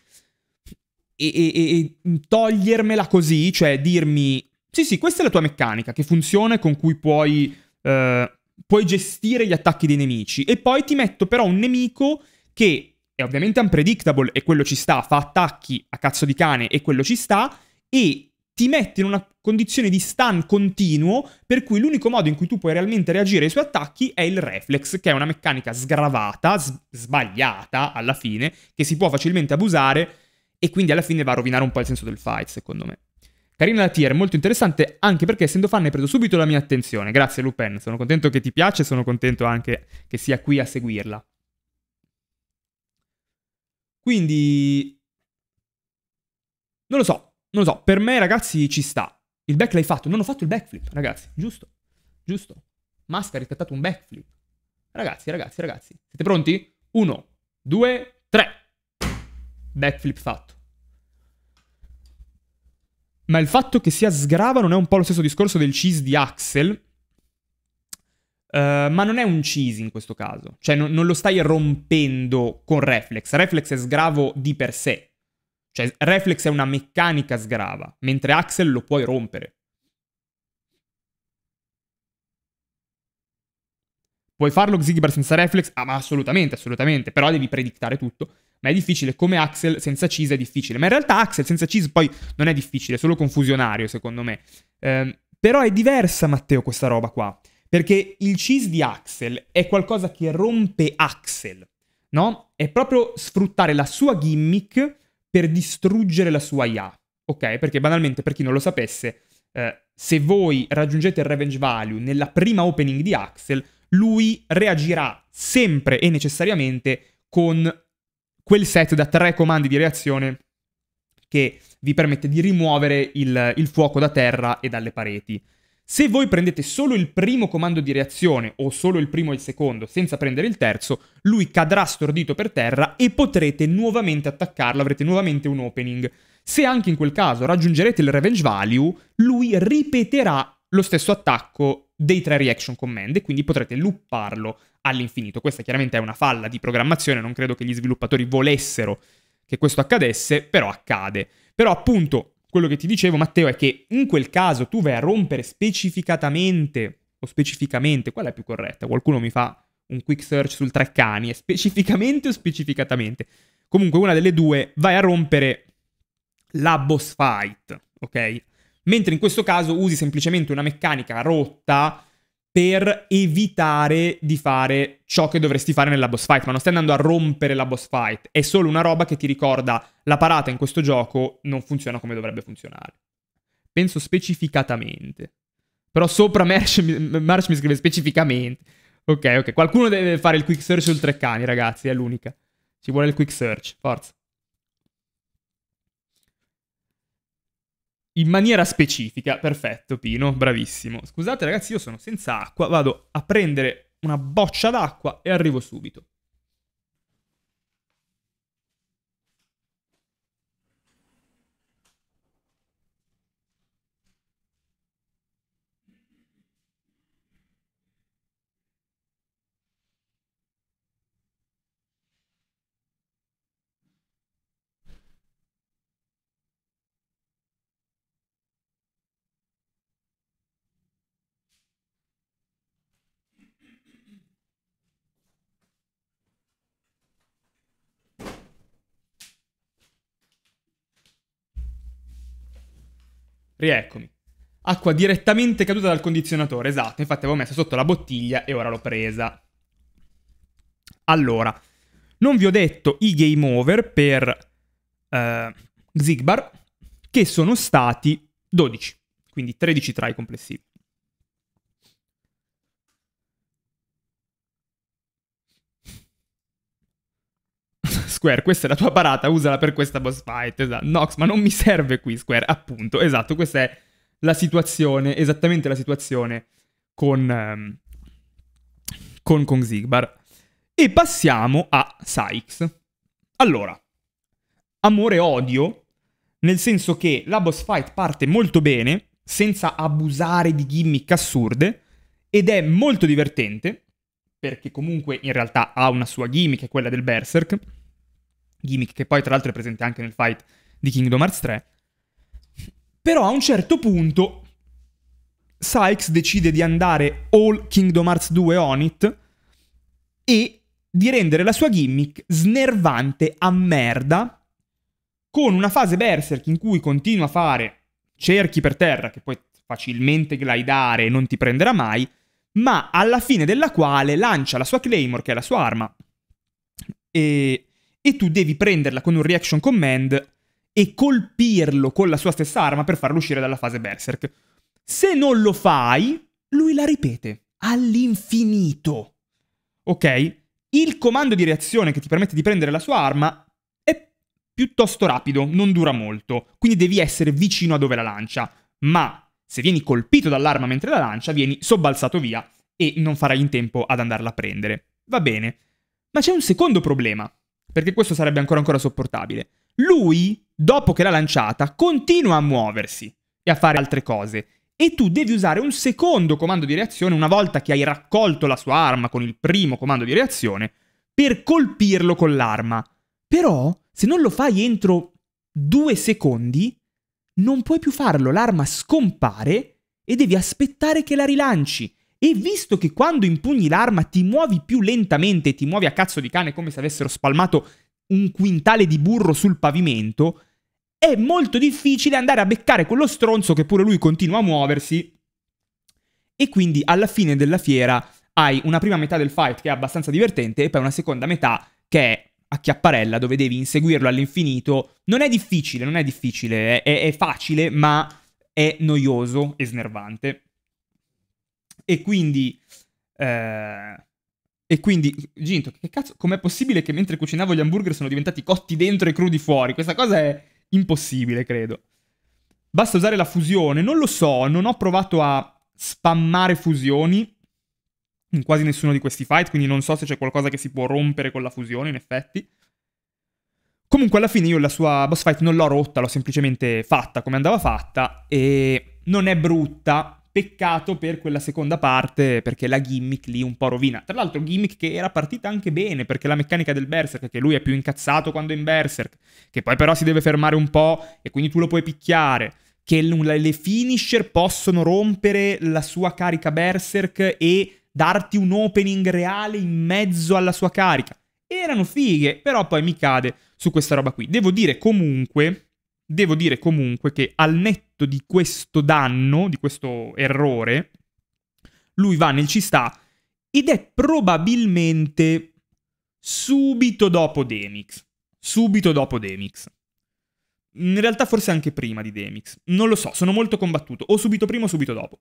e, e, e togliermela così, cioè dirmi sì sì questa è la tua meccanica che funziona con cui puoi, eh, puoi gestire gli attacchi dei nemici e poi ti metto però un nemico che è ovviamente unpredictable e quello ci sta, fa attacchi a cazzo di cane e quello ci sta e ti mette in una condizione di stun continuo per cui l'unico modo in cui tu puoi realmente reagire ai suoi attacchi è il reflex, che è una meccanica sgravata, s- sbagliata alla fine, che si può facilmente abusare e quindi alla fine va a rovinare un po' il senso del fight, secondo me. Carina la tier, molto interessante, anche perché essendo fan hai preso subito la mia attenzione. Grazie Lupin, sono contento che ti piace e sono contento anche che sia qui a seguirla. Quindi... Non lo so, non lo so, per me ragazzi ci sta. Il back l'hai fatto, non ho fatto il backflip, ragazzi, giusto, giusto. Masca ha riscattato un backflip. Ragazzi, ragazzi, ragazzi, siete pronti? Uno, due, tre backflip fatto. Ma il fatto che sia sgrava non è un po' lo stesso discorso del cheese di Axel, Uh, ma non è un cheese in questo caso, cioè no, non lo stai rompendo con reflex. Reflex è sgravo di per sé, cioè reflex è una meccanica sgrava, mentre Axel lo puoi rompere. Puoi farlo Xigbar senza reflex? Ah, ma assolutamente, assolutamente, però devi predictare tutto. Ma è difficile, come Axel senza cheese è difficile. Ma in realtà Axel senza cheese poi non è difficile, è solo confusionario secondo me. Ehm, però è diversa, Matteo, questa roba qua. Perché il cheese di Axel è qualcosa che rompe Axel, no? È proprio sfruttare la sua gimmick per distruggere la sua IA, ok? Perché banalmente, per chi non lo sapesse, eh, se voi raggiungete il revenge value nella prima opening di Axel, lui reagirà sempre e necessariamente con quel set da tre comandi di reazione che vi permette di rimuovere il, il fuoco da terra e dalle pareti. Se voi prendete solo il primo comando di reazione o solo il primo e il secondo senza prendere il terzo, lui cadrà stordito per terra e potrete nuovamente attaccarlo, avrete nuovamente un opening. Se anche in quel caso raggiungerete il revenge value, lui ripeterà lo stesso attacco dei tre reaction command e quindi potrete looparlo all'infinito. Questa chiaramente è una falla di programmazione, non credo che gli sviluppatori volessero che questo accadesse, però accade. Però appunto quello che ti dicevo Matteo è che in quel caso tu vai a rompere specificatamente o specificamente, qual è più corretta? Qualcuno mi fa un quick search sul Treccani, è specificamente o specificatamente? Comunque una delle due vai a rompere la boss fight, ok? Mentre in questo caso usi semplicemente una meccanica rotta per evitare di fare ciò che dovresti fare nella boss fight, ma non stai andando a rompere la boss fight, è solo una roba che ti ricorda la parata in questo gioco non funziona come dovrebbe funzionare. Penso specificatamente. Però sopra Marsh, Marsh mi scrive specificamente. Ok, ok. Qualcuno deve fare il quick search sul Treccani, ragazzi, è l'unica. Ci vuole il quick search, forza. in maniera specifica. Perfetto, Pino, bravissimo. Scusate ragazzi, io sono senza acqua, vado a prendere una boccia d'acqua e arrivo subito. Rieccomi. Acqua direttamente caduta dal condizionatore, esatto, infatti avevo messo sotto la bottiglia e ora l'ho presa. Allora, non vi ho detto i game over per eh, Zigbar, che sono stati 12, quindi 13 try complessivi. Square, questa è la tua parata, usala per questa boss fight. Esatto. Nox, ma non mi serve qui Square, appunto. Esatto, questa è la situazione, esattamente la situazione con, um, con Kong Zigbar. E passiamo a Sykes. Allora, amore e odio, nel senso che la boss fight parte molto bene, senza abusare di gimmick assurde, ed è molto divertente, perché comunque in realtà ha una sua gimmick, quella del Berserk, gimmick che poi tra l'altro è presente anche nel fight di Kingdom Hearts 3. Però a un certo punto Sykes decide di andare all Kingdom Hearts 2 on it e di rendere la sua gimmick snervante a merda con una fase berserk in cui continua a fare cerchi per terra che puoi facilmente glidare e non ti prenderà mai, ma alla fine della quale lancia la sua claymore che è la sua arma e e tu devi prenderla con un reaction command e colpirlo con la sua stessa arma per farlo uscire dalla fase berserk. Se non lo fai, lui la ripete all'infinito. Ok? Il comando di reazione che ti permette di prendere la sua arma è piuttosto rapido, non dura molto, quindi devi essere vicino a dove la lancia, ma se vieni colpito dall'arma mentre la lancia, vieni sobbalzato via e non farai in tempo ad andarla a prendere. Va bene. Ma c'è un secondo problema perché questo sarebbe ancora ancora sopportabile. Lui, dopo che l'ha lanciata, continua a muoversi e a fare altre cose. E tu devi usare un secondo comando di reazione una volta che hai raccolto la sua arma con il primo comando di reazione per colpirlo con l'arma. Però, se non lo fai entro due secondi, non puoi più farlo, l'arma scompare e devi aspettare che la rilanci. E visto che quando impugni l'arma ti muovi più lentamente, ti muovi a cazzo di cane come se avessero spalmato un quintale di burro sul pavimento, è molto difficile andare a beccare quello stronzo che pure lui continua a muoversi. E quindi alla fine della fiera hai una prima metà del fight che è abbastanza divertente e poi una seconda metà che è a chiapparella dove devi inseguirlo all'infinito. Non è difficile, non è difficile, è, è facile ma è noioso e snervante. E quindi... Eh, e quindi, Ginto, che cazzo, com'è possibile che mentre cucinavo gli hamburger sono diventati cotti dentro e crudi fuori? Questa cosa è impossibile, credo. Basta usare la fusione? Non lo so, non ho provato a spammare fusioni in quasi nessuno di questi fight, quindi non so se c'è qualcosa che si può rompere con la fusione, in effetti. Comunque alla fine io la sua boss fight non l'ho rotta, l'ho semplicemente fatta come andava fatta e non è brutta, Peccato per quella seconda parte perché la gimmick lì un po' rovina. Tra l'altro gimmick che era partita anche bene perché la meccanica del Berserk, che lui è più incazzato quando è in Berserk, che poi però si deve fermare un po' e quindi tu lo puoi picchiare, che le finisher possono rompere la sua carica Berserk e darti un opening reale in mezzo alla sua carica. Erano fighe, però poi mi cade su questa roba qui. Devo dire comunque devo dire comunque che al netto di questo danno, di questo errore, lui va nel ci sta ed è probabilmente subito dopo Demix. Subito dopo Demix. In realtà forse anche prima di Demix. Non lo so, sono molto combattuto. O subito prima o subito dopo.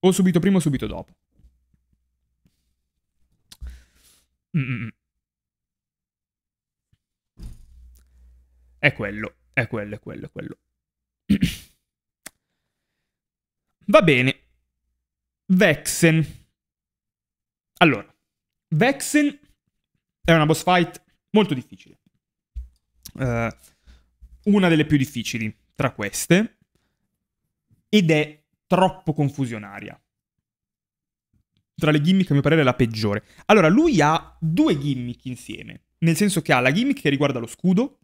O subito prima o subito dopo. Mm-mm. È quello, è quello, è quello, è quello. <clears throat> Va bene. Vexen. Allora, Vexen è una boss fight molto difficile. Uh, una delle più difficili tra queste. Ed è troppo confusionaria. Tra le gimmick, a mio parere, è la peggiore. Allora, lui ha due gimmick insieme. Nel senso che ha la gimmick che riguarda lo scudo,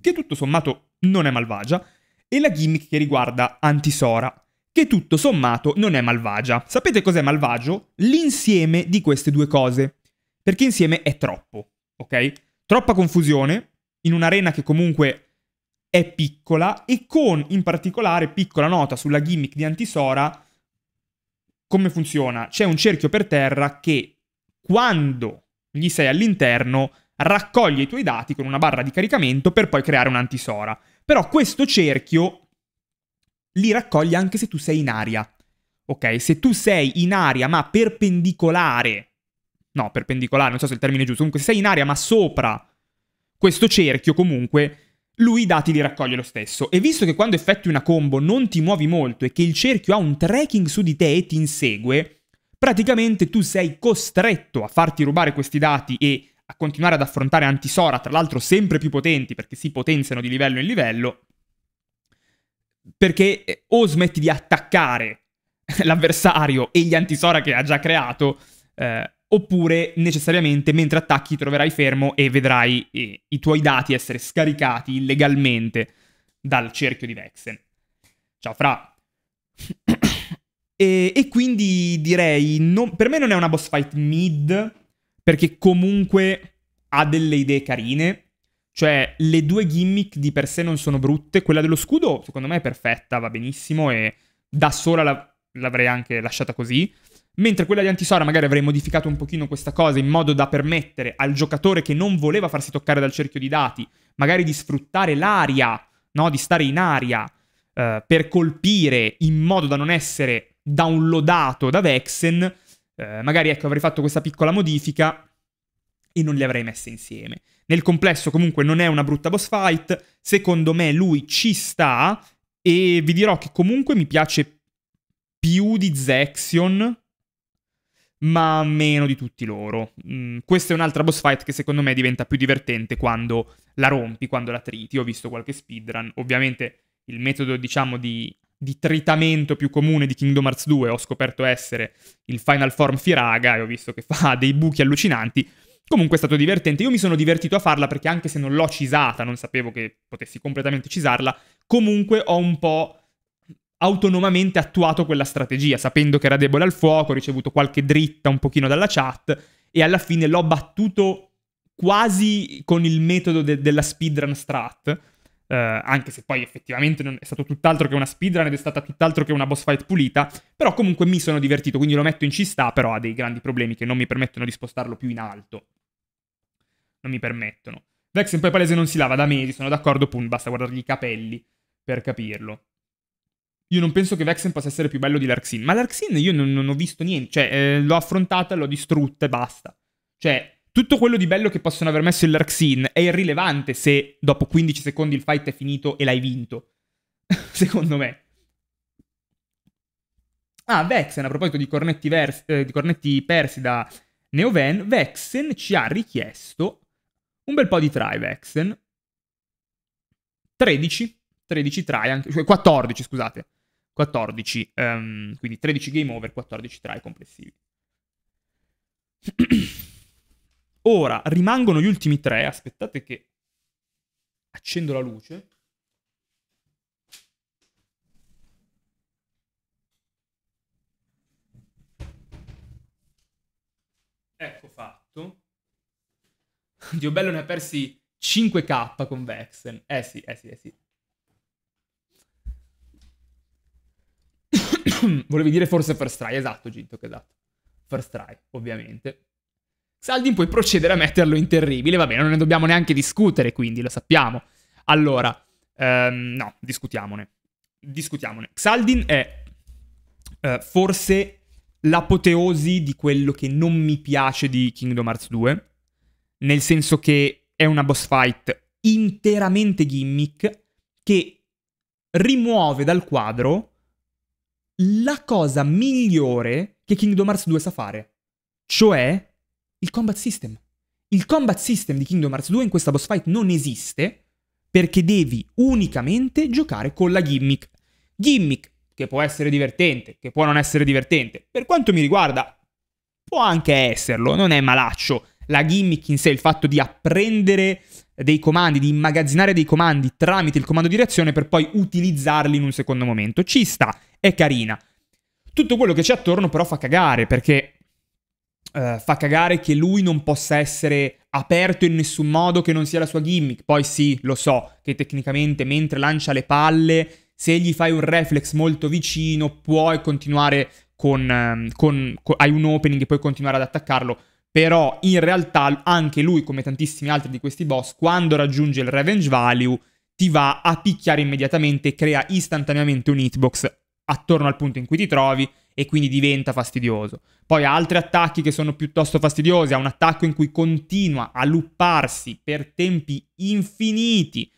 che tutto sommato non è malvagia, e la gimmick che riguarda Antisora, che tutto sommato non è malvagia. Sapete cos'è malvagio? L'insieme di queste due cose. Perché insieme è troppo, ok? Troppa confusione in un'arena che comunque è piccola e con in particolare piccola nota sulla gimmick di Antisora come funziona? C'è un cerchio per terra che quando gli sei all'interno raccoglie i tuoi dati con una barra di caricamento per poi creare un antisora. Però questo cerchio li raccoglie anche se tu sei in aria. Ok, se tu sei in aria ma perpendicolare, no, perpendicolare, non so se il termine è giusto, comunque se sei in aria ma sopra questo cerchio comunque lui i dati li raccoglie lo stesso. E visto che quando effettui una combo non ti muovi molto e che il cerchio ha un tracking su di te e ti insegue, praticamente tu sei costretto a farti rubare questi dati e a continuare ad affrontare Antisora, tra l'altro sempre più potenti perché si potenziano di livello in livello, perché eh, o smetti di attaccare <laughs> l'avversario e gli Antisora che ha già creato, eh, oppure necessariamente mentre attacchi troverai fermo e vedrai eh, i tuoi dati essere scaricati illegalmente dal cerchio di Vexen. Ciao Fra. <coughs> e, e, quindi direi, non, per me non è una boss fight mid, perché comunque ha delle idee carine. Cioè, le due gimmick di per sé non sono brutte. Quella dello scudo, secondo me, è perfetta, va benissimo e da sola la, l'avrei anche lasciata così. Mentre quella di Antisora magari avrei modificato un pochino questa cosa in modo da permettere al giocatore che non voleva farsi toccare dal cerchio di dati, magari di sfruttare l'aria, no? di stare in aria eh, per colpire in modo da non essere downloadato da Vexen, eh, magari ecco, avrei fatto questa piccola modifica e non le avrei messe insieme. Nel complesso comunque non è una brutta boss fight, secondo me lui ci sta e vi dirò che comunque mi piace più di Zexion, ma meno di tutti loro. Mm, questa è un'altra boss fight che secondo me diventa più divertente quando la rompi, quando la triti. Ho visto qualche speedrun, ovviamente il metodo diciamo di di tritamento più comune di Kingdom Hearts 2 ho scoperto essere il Final Form Firaga e ho visto che <laughs> fa dei buchi allucinanti. Comunque è stato divertente, io mi sono divertito a farla perché anche se non l'ho cisata, non sapevo che potessi completamente cisarla, comunque ho un po' autonomamente attuato quella strategia, sapendo che era debole al fuoco, ho ricevuto qualche dritta un pochino dalla chat e alla fine l'ho battuto quasi con il metodo de- della speedrun strat, eh, anche se poi effettivamente non è stato tutt'altro che una speedrun ed è stata tutt'altro che una boss fight pulita, però comunque mi sono divertito, quindi lo metto in ci sta, però ha dei grandi problemi che non mi permettono di spostarlo più in alto. Non mi permettono. Vexen poi palese non si lava da mesi, sono d'accordo, pun, basta guardargli i capelli per capirlo. Io non penso che Vexen possa essere più bello di Larxin. ma Larxin io non, non ho visto niente, cioè eh, l'ho affrontata, l'ho distrutta e basta. Cioè, tutto quello di bello che possono aver messo il Larxin è irrilevante se dopo 15 secondi il fight è finito e l'hai vinto. <laughs> Secondo me. Ah, Vexen, a proposito di cornetti, vers- eh, di cornetti persi da Neoven, Vexen ci ha richiesto un bel po' di try, Vexen. 13, 13 try, anche, cioè 14, scusate. 14, um, ehm, quindi 13 game over, 14 try complessivi. <clears throat> Ora rimangono gli ultimi tre. Aspettate che accendo la luce. Ecco fatto. Dio bello ne ha persi 5k con Vexen. Eh sì, eh sì, eh sì. <coughs> Volevi dire forse first try, esatto Ginto, che esatto. First try, ovviamente. Saldin puoi procedere a metterlo in terribile, va bene, non ne dobbiamo neanche discutere, quindi lo sappiamo. Allora, ehm, no, discutiamone. Discutiamone. Saldin è eh, forse l'apoteosi di quello che non mi piace di Kingdom Hearts 2, nel senso che è una boss fight interamente gimmick che rimuove dal quadro la cosa migliore che Kingdom Hearts 2 sa fare, cioè il combat system. Il combat system di Kingdom Hearts 2 in questa boss fight non esiste perché devi unicamente giocare con la gimmick. Gimmick che può essere divertente, che può non essere divertente. Per quanto mi riguarda, può anche esserlo, non è malaccio. La gimmick in sé, il fatto di apprendere dei comandi, di immagazzinare dei comandi tramite il comando di reazione per poi utilizzarli in un secondo momento. Ci sta, è carina. Tutto quello che c'è attorno però fa cagare perché uh, fa cagare che lui non possa essere aperto in nessun modo che non sia la sua gimmick. Poi sì, lo so che tecnicamente mentre lancia le palle, se gli fai un reflex molto vicino, puoi continuare con, ehm, con, con hai un opening e puoi continuare ad attaccarlo. Però in realtà anche lui, come tantissimi altri di questi boss, quando raggiunge il revenge value, ti va a picchiare immediatamente, crea istantaneamente un hitbox attorno al punto in cui ti trovi e quindi diventa fastidioso. Poi ha altri attacchi che sono piuttosto fastidiosi, ha un attacco in cui continua a lupparsi per tempi infiniti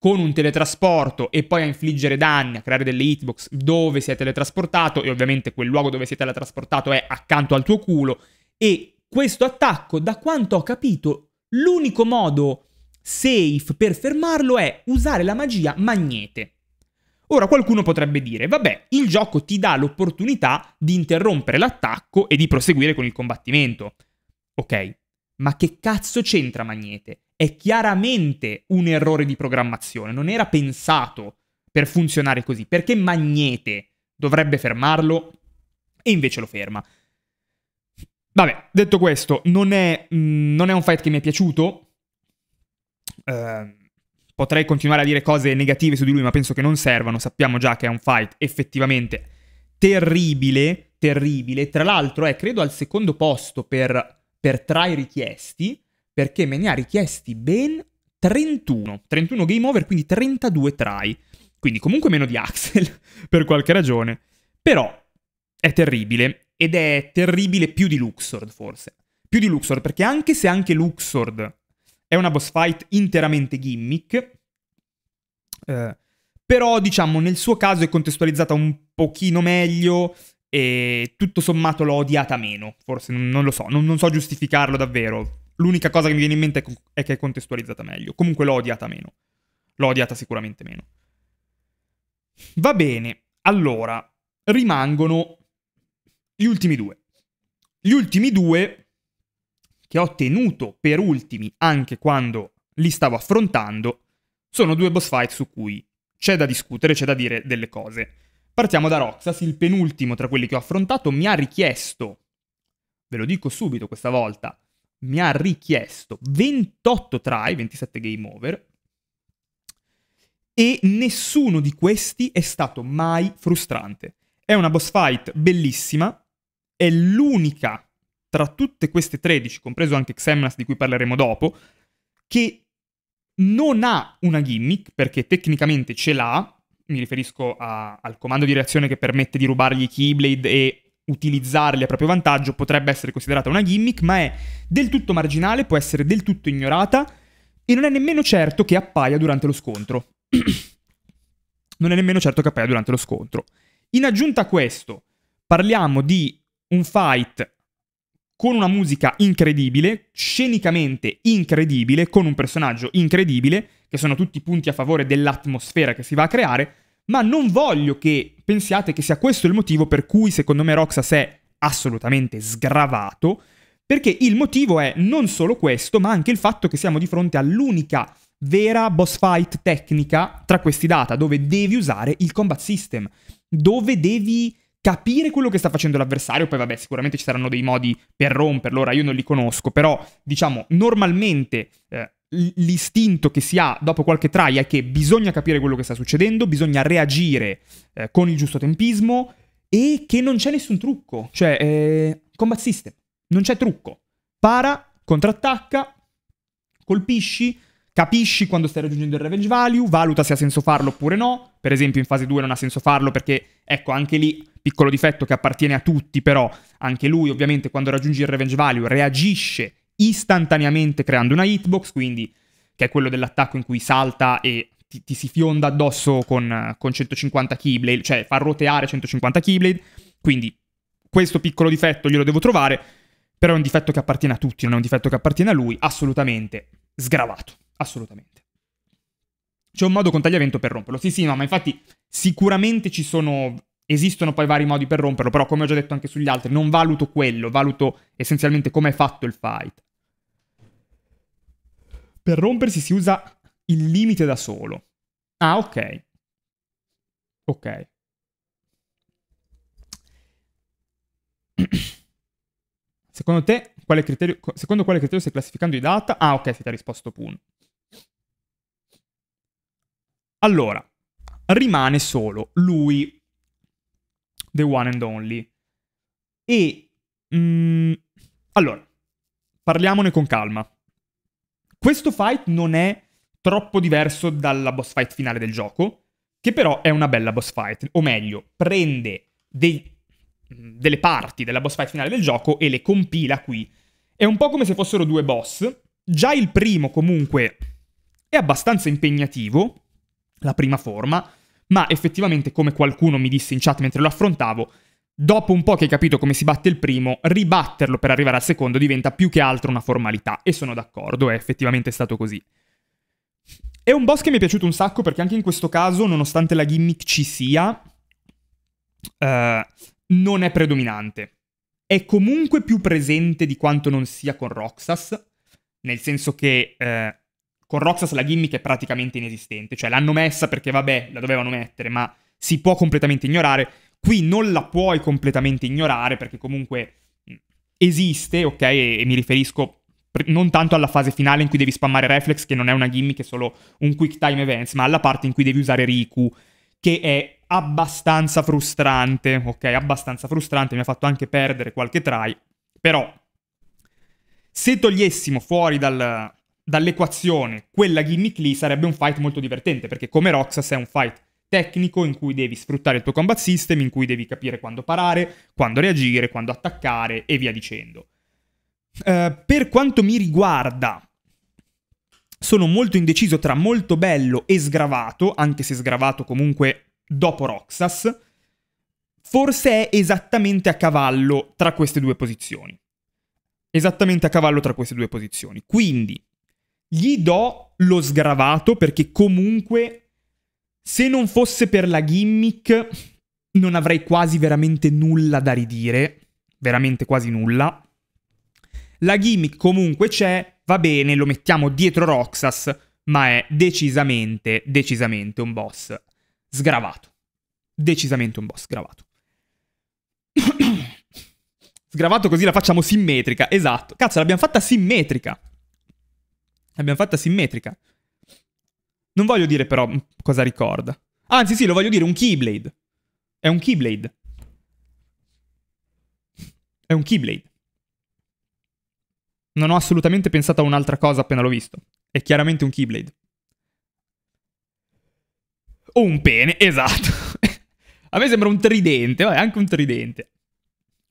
con un teletrasporto e poi a infliggere danni, a creare delle hitbox dove si è teletrasportato e ovviamente quel luogo dove si è teletrasportato è accanto al tuo culo e questo attacco, da quanto ho capito, l'unico modo safe per fermarlo è usare la magia magnete. Ora qualcuno potrebbe dire, vabbè, il gioco ti dà l'opportunità di interrompere l'attacco e di proseguire con il combattimento. Ok, ma che cazzo c'entra Magnete? È chiaramente un errore di programmazione, non era pensato per funzionare così. Perché Magnete dovrebbe fermarlo e invece lo ferma? Vabbè, detto questo, non è, mh, mm, non è un fight che mi è piaciuto. Ehm... Potrei continuare a dire cose negative su di lui, ma penso che non servano. Sappiamo già che è un fight effettivamente terribile, terribile. Tra l'altro è, eh, credo, al secondo posto per, per try richiesti, perché me ne ha richiesti ben 31. 31 game over, quindi 32 try. Quindi comunque meno di Axel, <laughs> per qualche ragione. Però è terribile, ed è terribile più di Luxord forse. Più di Luxord, perché anche se anche Luxord è una boss fight interamente gimmick, eh, però diciamo nel suo caso è contestualizzata un pochino meglio e tutto sommato l'ho odiata meno, forse non lo so, non, non so giustificarlo davvero. L'unica cosa che mi viene in mente è, è che è contestualizzata meglio, comunque l'ho odiata meno, l'ho odiata sicuramente meno. Va bene, allora rimangono gli ultimi due. Gli ultimi due che ho tenuto per ultimi anche quando li stavo affrontando, sono due boss fight su cui c'è da discutere, c'è da dire delle cose. Partiamo da Roxas, il penultimo tra quelli che ho affrontato mi ha richiesto, ve lo dico subito questa volta, mi ha richiesto 28 try, 27 game over, e nessuno di questi è stato mai frustrante. È una boss fight bellissima, è l'unica tra tutte queste 13, compreso anche Xemnas di cui parleremo dopo, che non ha una gimmick, perché tecnicamente ce l'ha, mi riferisco a, al comando di reazione che permette di rubargli i Keyblade e utilizzarli a proprio vantaggio, potrebbe essere considerata una gimmick, ma è del tutto marginale, può essere del tutto ignorata e non è nemmeno certo che appaia durante lo scontro. <clears throat> non è nemmeno certo che appaia durante lo scontro. In aggiunta a questo, parliamo di un fight con una musica incredibile, scenicamente incredibile, con un personaggio incredibile, che sono tutti punti a favore dell'atmosfera che si va a creare, ma non voglio che pensiate che sia questo il motivo per cui secondo me Roxas è assolutamente sgravato, perché il motivo è non solo questo, ma anche il fatto che siamo di fronte all'unica vera boss fight tecnica tra questi data, dove devi usare il combat system, dove devi capire quello che sta facendo l'avversario, poi vabbè sicuramente ci saranno dei modi per romperlo, ora io non li conosco, però diciamo normalmente eh, l'istinto che si ha dopo qualche try è che bisogna capire quello che sta succedendo, bisogna reagire eh, con il giusto tempismo e che non c'è nessun trucco, cioè eh, combat system, non c'è trucco, para, contrattacca, colpisci, Capisci quando stai raggiungendo il revenge value, valuta se ha senso farlo oppure no. Per esempio in fase 2 non ha senso farlo perché, ecco, anche lì, piccolo difetto che appartiene a tutti, però anche lui ovviamente quando raggiungi il revenge value reagisce istantaneamente creando una hitbox, quindi che è quello dell'attacco in cui salta e ti, ti si fionda addosso con, con 150 Keyblade, cioè fa roteare 150 Keyblade. Quindi questo piccolo difetto glielo devo trovare, però è un difetto che appartiene a tutti, non è un difetto che appartiene a lui, assolutamente sgravato. Assolutamente. C'è un modo con tagliamento per romperlo. Sì, sì, no, ma infatti sicuramente ci sono... Esistono poi vari modi per romperlo, però come ho già detto anche sugli altri, non valuto quello, valuto essenzialmente come è fatto il fight. Per rompersi si usa il limite da solo. Ah, ok. Ok. Secondo te, quale criterio, secondo quale criterio stai classificando i data? Ah, ok, si ti ha risposto Pun. Allora, rimane solo lui, the one and only. E... Mm, allora, parliamone con calma. Questo fight non è troppo diverso dalla boss fight finale del gioco, che però è una bella boss fight, o meglio, prende dei, delle parti della boss fight finale del gioco e le compila qui. È un po' come se fossero due boss. Già il primo comunque è abbastanza impegnativo, la prima forma, ma effettivamente, come qualcuno mi disse in chat mentre lo affrontavo, dopo un po' che hai capito come si batte il primo, ribatterlo per arrivare al secondo diventa più che altro una formalità, e sono d'accordo, è effettivamente stato così. È un boss che mi è piaciuto un sacco perché anche in questo caso, nonostante la gimmick ci sia, eh, non è predominante. È comunque più presente di quanto non sia con Roxas, nel senso che eh, con Roxas la gimmick è praticamente inesistente, cioè l'hanno messa perché vabbè, la dovevano mettere, ma si può completamente ignorare. Qui non la puoi completamente ignorare perché comunque mm, esiste, ok? E, mi riferisco non tanto alla fase finale in cui devi spammare Reflex, che non è una gimmick, è solo un quick time events, ma alla parte in cui devi usare Riku, che è abbastanza frustrante, ok? Abbastanza frustrante, mi ha fatto anche perdere qualche try, però se togliessimo fuori dal, dall'equazione quella gimmick lì sarebbe un fight molto divertente, perché come Roxas è un fight tecnico in cui devi sfruttare il tuo combat system, in cui devi capire quando parare, quando reagire, quando attaccare e via dicendo. Uh, per quanto mi riguarda, sono molto indeciso tra molto bello e sgravato, anche se sgravato comunque dopo Roxas. Forse è esattamente a cavallo tra queste due posizioni. Esattamente a cavallo tra queste due posizioni. Quindi, gli do lo sgravato perché comunque se non fosse per la gimmick non avrei quasi veramente nulla da ridire, veramente quasi nulla. La gimmick comunque c'è, va bene, lo mettiamo dietro Roxas, ma è decisamente, decisamente un boss sgravato. Decisamente un boss sgravato. <coughs> sgravato così la facciamo simmetrica, esatto. Cazzo, l'abbiamo fatta simmetrica. L'abbiamo fatta simmetrica. Non voglio dire però cosa ricorda. Anzi sì, lo voglio dire, un Keyblade. È un Keyblade. È un Keyblade. Non ho assolutamente pensato a un'altra cosa appena l'ho visto. È chiaramente un Keyblade. O un pene, <laughs> esatto. a me sembra un tridente, vabbè, anche un tridente.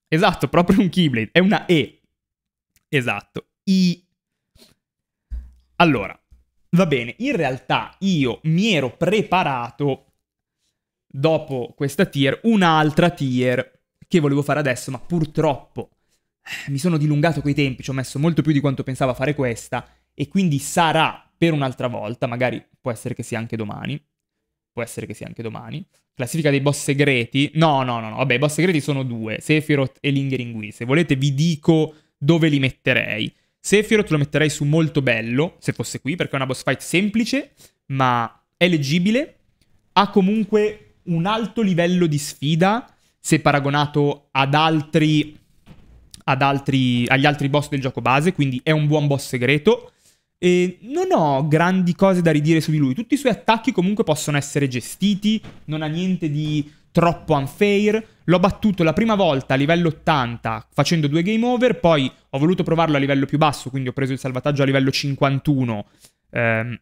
Esatto, proprio un Keyblade. È una E. Esatto. I allora, va bene, in realtà io mi ero preparato dopo questa tier un'altra tier che volevo fare adesso, ma purtroppo eh, mi sono dilungato coi tempi, ci ho messo molto più di quanto pensavo a fare questa e quindi sarà per un'altra volta, magari può essere che sia anche domani. Può essere che sia anche domani. Classifica dei boss segreti. No, no, no, no. Vabbè, i boss segreti sono due, Sephiroth e Lingering Wii. Se volete vi dico dove li metterei. Sephiroth lo metterei su molto bello, se fosse qui, perché è una boss fight semplice, ma è leggibile. Ha comunque un alto livello di sfida, se paragonato ad altri, ad altri, agli altri boss del gioco base, quindi è un buon boss segreto. E non ho grandi cose da ridire su di lui. Tutti i suoi attacchi comunque possono essere gestiti, non ha niente di troppo unfair. L'ho battuto la prima volta a livello 80 facendo due game over, poi ho voluto provarlo a livello più basso, quindi ho preso il salvataggio a livello 51, ehm,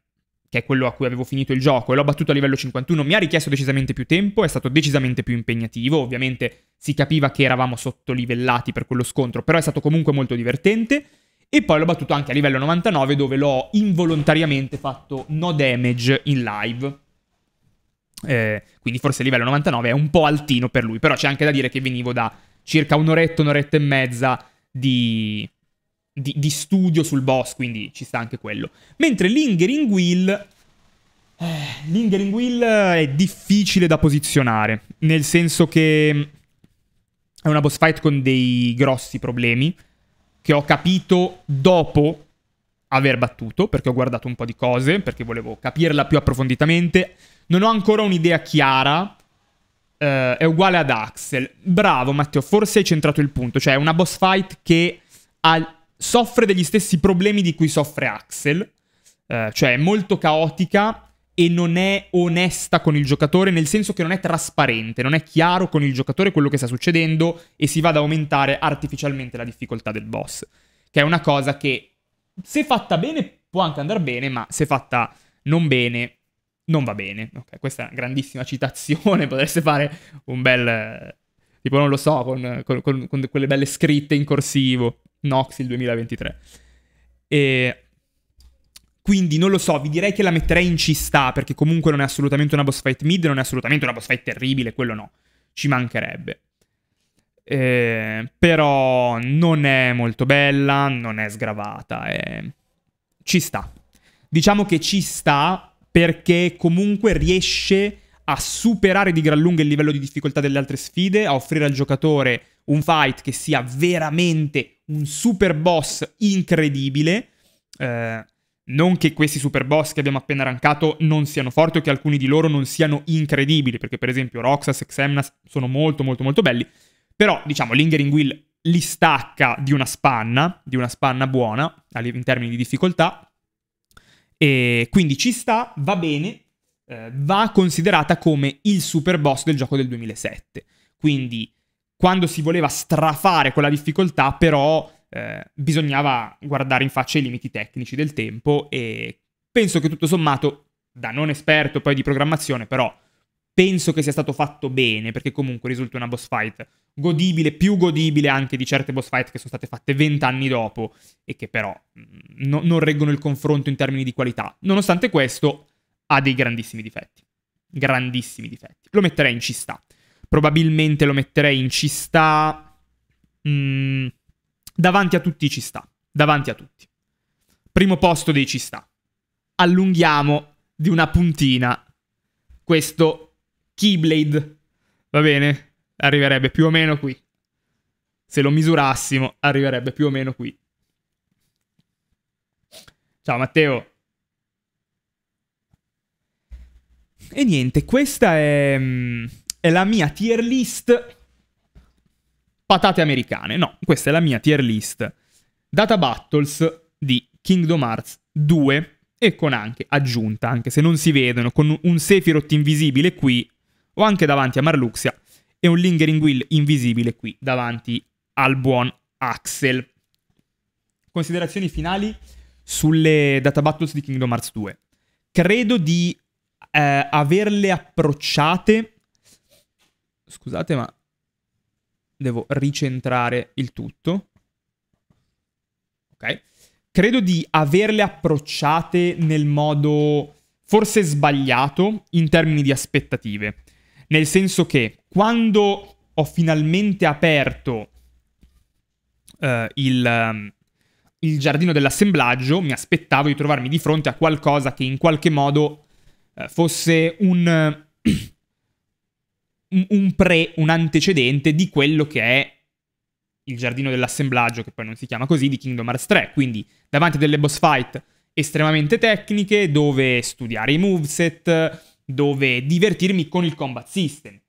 che è quello a cui avevo finito il gioco, e l'ho battuto a livello 51. Mi ha richiesto decisamente più tempo, è stato decisamente più impegnativo, ovviamente si capiva che eravamo sottolivellati per quello scontro, però è stato comunque molto divertente. E poi l'ho battuto anche a livello 99 dove l'ho involontariamente fatto no damage in live eh, quindi forse il livello 99 è un po' altino per lui, però c'è anche da dire che venivo da circa un'oretta, un'oretta e mezza di, di, di studio sul boss, quindi ci sta anche quello. Mentre Lingering wheel... Eh, Lingering Will è difficile da posizionare, nel senso che mm, è una boss fight con dei grossi problemi che ho capito dopo aver battuto, perché ho guardato un po' di cose, perché volevo capirla più approfonditamente. Non ho ancora un'idea chiara. Eh, è uguale ad Axel. Bravo Matteo, forse hai centrato il punto. Cioè è una boss fight che ha, soffre degli stessi problemi di cui soffre Axel. Eh, cioè è molto caotica e non è onesta con il giocatore, nel senso che non è trasparente, non è chiaro con il giocatore quello che sta succedendo e si va ad aumentare artificialmente la difficoltà del boss. Che è una cosa che, se fatta bene, può anche andare bene, ma se fatta non bene, non va bene. Okay, questa è una grandissima citazione, <laughs> potreste fare un bel, tipo non lo so, con, con, con, con quelle belle scritte in corsivo, Nox il 2023. E quindi non lo so, vi direi che la metterei in ci sta, perché comunque non è assolutamente una boss fight mid, non è assolutamente una boss fight terribile, quello no, ci mancherebbe. Eh, però non è molto bella, non è sgravata, eh. ci sta. Diciamo che ci sta perché comunque riesce a superare di gran lunga il livello di difficoltà delle altre sfide, a offrire al giocatore un fight che sia veramente un super boss incredibile. Eh, non che questi super boss che abbiamo appena rankato non siano forti o che alcuni di loro non siano incredibili, perché per esempio Roxas e Xemnas sono molto molto molto belli, però diciamo Lingering Will li stacca di una spanna, di una spanna buona in termini di difficoltà, e quindi ci sta, va bene, eh, va considerata come il super boss del gioco del 2007. Quindi quando si voleva strafare quella difficoltà, però eh, bisognava guardare in faccia i limiti tecnici del tempo e penso che tutto sommato, da non esperto poi di programmazione, però penso che sia stato fatto bene, perché comunque risulta una boss fight godibile, più godibile anche di certe boss fight che sono state fatte vent'anni dopo e che però mm, no, non reggono il confronto in termini di qualità. Nonostante questo, ha dei grandissimi difetti. Grandissimi difetti. Lo metterei in cista. Probabilmente lo metterei in cista. Mh, mm, davanti a tutti ci sta. Davanti a tutti. Primo posto dei ci sta. Allunghiamo di una puntina questo Keyblade. Va bene? Arriverebbe più o meno qui. Se lo misurassimo, arriverebbe più o meno qui. Ciao Matteo. E niente, questa è, mm, è, la mia tier list patate americane. No, questa è la mia tier list Data Battles di Kingdom Hearts 2 e con anche aggiunta, anche se non si vedono, con un Sephiroth invisibile qui o anche davanti a Marluxia e un lingering will invisibile qui davanti al buon Axel. Considerazioni finali sulle data battles di Kingdom Hearts 2. Credo di eh, averle approcciate scusate ma devo ricentrare il tutto. Ok. Credo di averle approcciate nel modo forse sbagliato in termini di aspettative. Nel senso che quando ho finalmente aperto uh, il, um, il, giardino dell'assemblaggio, mi aspettavo di trovarmi di fronte a qualcosa che in qualche modo uh, fosse <clears throat> un, un pre, un antecedente di quello che è il giardino dell'assemblaggio, che poi non si chiama così, di Kingdom Hearts 3. Quindi davanti a delle boss fight estremamente tecniche, dove studiare i moveset, dove divertirmi con il combat system.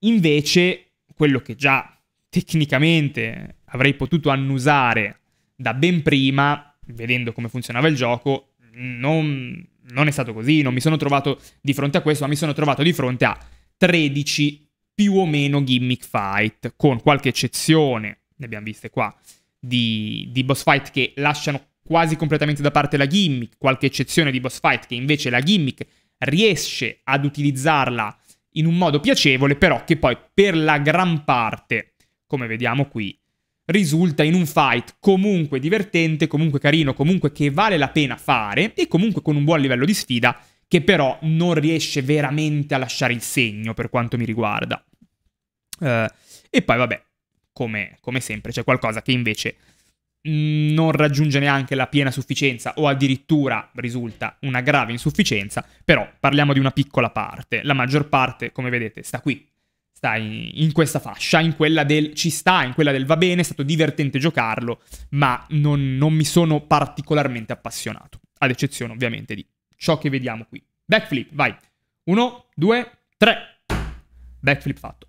Invece, quello che già tecnicamente avrei potuto annusare da ben prima, vedendo come funzionava il gioco, non, non è stato così, non mi sono trovato di fronte a questo, ma mi sono trovato di fronte a 13 più o meno gimmick fight, con qualche eccezione, ne abbiamo viste qua, di, di boss fight che lasciano quasi completamente da parte la gimmick, qualche eccezione di boss fight che invece la gimmick riesce ad utilizzarla in un modo piacevole, però che poi per la gran parte, come vediamo qui, risulta in un fight comunque divertente, comunque carino, comunque che vale la pena fare e comunque con un buon livello di sfida che però non riesce veramente a lasciare il segno per quanto mi riguarda. Uh, e poi vabbè, come, come sempre c'è qualcosa che invece non raggiunge neanche la piena sufficienza o addirittura risulta una grave insufficienza, però parliamo di una piccola parte, la maggior parte, come vedete, sta qui, sta in, in questa fascia, in quella del ci sta, in quella del va bene, è stato divertente giocarlo, ma non, non mi sono particolarmente appassionato, ad eccezione ovviamente di ciò che vediamo qui. Backflip, vai. Uno, due, tre. Backflip fatto.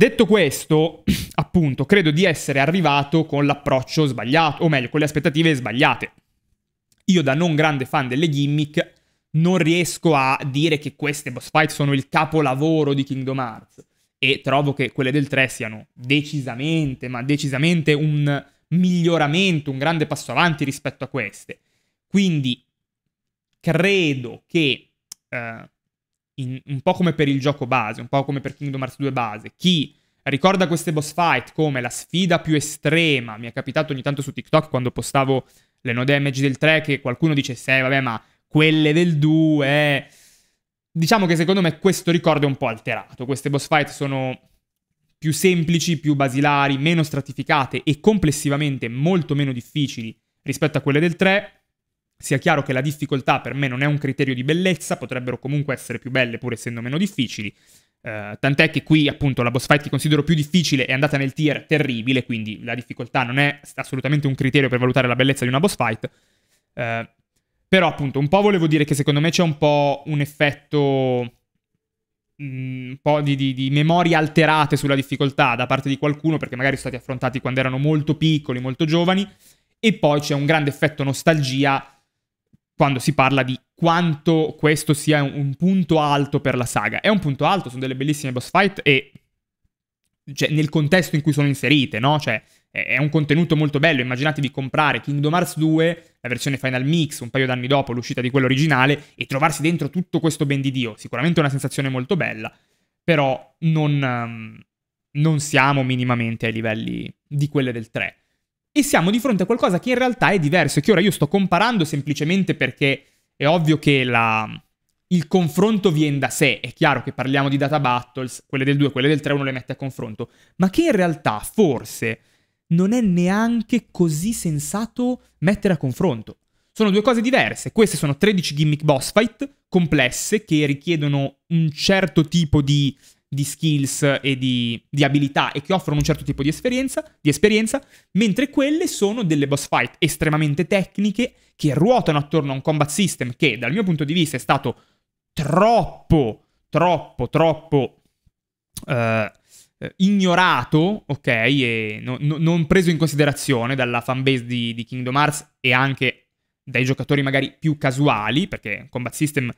Detto questo, <clears throat> appunto, credo di essere arrivato con l'approccio sbagliato, o meglio, con le aspettative sbagliate. Io da non grande fan delle gimmick non riesco a dire che queste boss fight sono il capolavoro di Kingdom Hearts e trovo che quelle del 3 siano decisamente, ma decisamente un miglioramento, un grande passo avanti rispetto a queste. Quindi credo che eh, in, un po' come per il gioco base, un po' come per Kingdom Hearts 2 base, chi ricorda queste boss fight come la sfida più estrema, mi è capitato ogni tanto su TikTok quando postavo le no damage del 3 che qualcuno dice, eh, vabbè, ma quelle del 2... Eh. Diciamo che secondo me questo ricordo è un po' alterato, queste boss fight sono più semplici, più basilari, meno stratificate e complessivamente molto meno difficili rispetto a quelle del 3, sia chiaro che la difficoltà per me non è un criterio di bellezza, potrebbero comunque essere più belle pur essendo meno difficili. Uh, tant'è che qui appunto la boss fight che considero più difficile è andata nel tier terribile, quindi la difficoltà non è assolutamente un criterio per valutare la bellezza di una boss fight. Uh, però appunto un po' volevo dire che secondo me c'è un po' un effetto mm, un po' di, di, di, memorie alterate sulla difficoltà da parte di qualcuno perché magari sono stati affrontati quando erano molto piccoli, molto giovani e poi c'è un grande effetto nostalgia quando si parla di quanto questo sia un, un punto alto per la saga. È un punto alto, sono delle bellissime boss fight e cioè, nel contesto in cui sono inserite, no? Cioè, è un contenuto molto bello. Immaginatevi comprare Kingdom Hearts 2, la versione Final Mix, un paio d'anni dopo l'uscita di quello originale, e trovarsi dentro tutto questo ben di Dio. Sicuramente una sensazione molto bella, però non, um, non siamo minimamente ai livelli di quelle del 3 e siamo di fronte a qualcosa che in realtà è diverso e che ora io sto comparando semplicemente perché è ovvio che la... il confronto viene da sé, è chiaro che parliamo di data battles, quelle del 2 quelle del 3 uno le mette a confronto, ma che in realtà forse non è neanche così sensato mettere a confronto. Sono due cose diverse, queste sono 13 gimmick boss fight complesse che richiedono un certo tipo di di skills e di, di, abilità e che offrono un certo tipo di esperienza, di esperienza, mentre quelle sono delle boss fight estremamente tecniche che ruotano attorno a un combat system che dal mio punto di vista è stato troppo, troppo, troppo eh, eh ignorato, ok, e no, no, non preso in considerazione dalla fanbase di, di Kingdom Hearts e anche dai giocatori magari più casuali, perché un combat system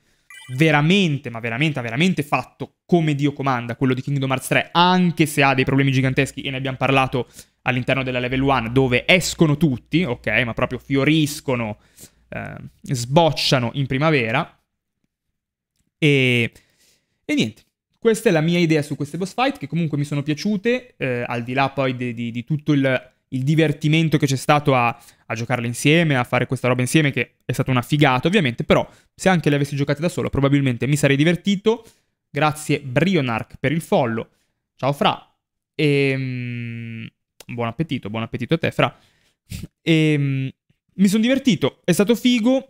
veramente, ma veramente, ha veramente fatto come Dio comanda quello di Kingdom Hearts 3, anche se ha dei problemi giganteschi e ne abbiamo parlato all'interno della level 1 dove escono tutti, ok, ma proprio fioriscono, eh, sbocciano in primavera. E, e, niente, questa è la mia idea su queste boss fight che comunque mi sono piaciute, eh, al di là poi di, di, di tutto il il divertimento che c'è stato a, a giocarle insieme, a fare questa roba insieme, che è stata una figata ovviamente, però se anche le avessi giocate da solo probabilmente mi sarei divertito. Grazie Brionark per il follow. Ciao Fra. E, um, buon appetito, buon appetito a te Fra. E, um, mi sono divertito, è stato figo.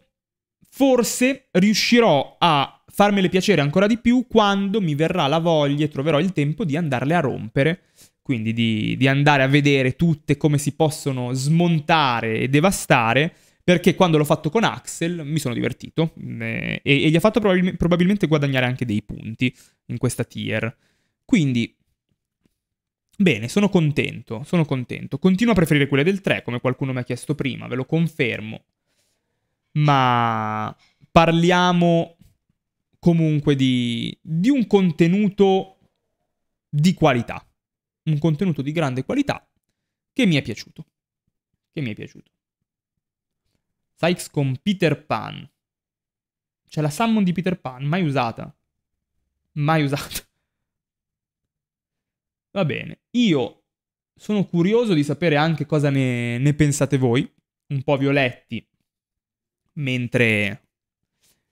Forse riuscirò a farmele piacere ancora di più quando mi verrà la voglia e troverò il tempo di andarle a rompere quindi di, di andare a vedere tutte come si possono smontare e devastare perché quando l'ho fatto con Axel mi sono divertito mm, eh, e, e, gli ha fatto probabil- probabilmente guadagnare anche dei punti in questa tier. Quindi, bene, sono contento, sono contento. Continuo a preferire quelle del 3, come qualcuno mi ha chiesto prima, ve lo confermo. Ma parliamo comunque di, di un contenuto di qualità un contenuto di grande qualità che mi è piaciuto. Che mi è piaciuto. Sykes con Peter Pan. C'è cioè, la summon di Peter Pan, mai usata. Mai usata. <laughs> Va bene, io sono curioso di sapere anche cosa ne, ne pensate voi, un po' violetti, mentre,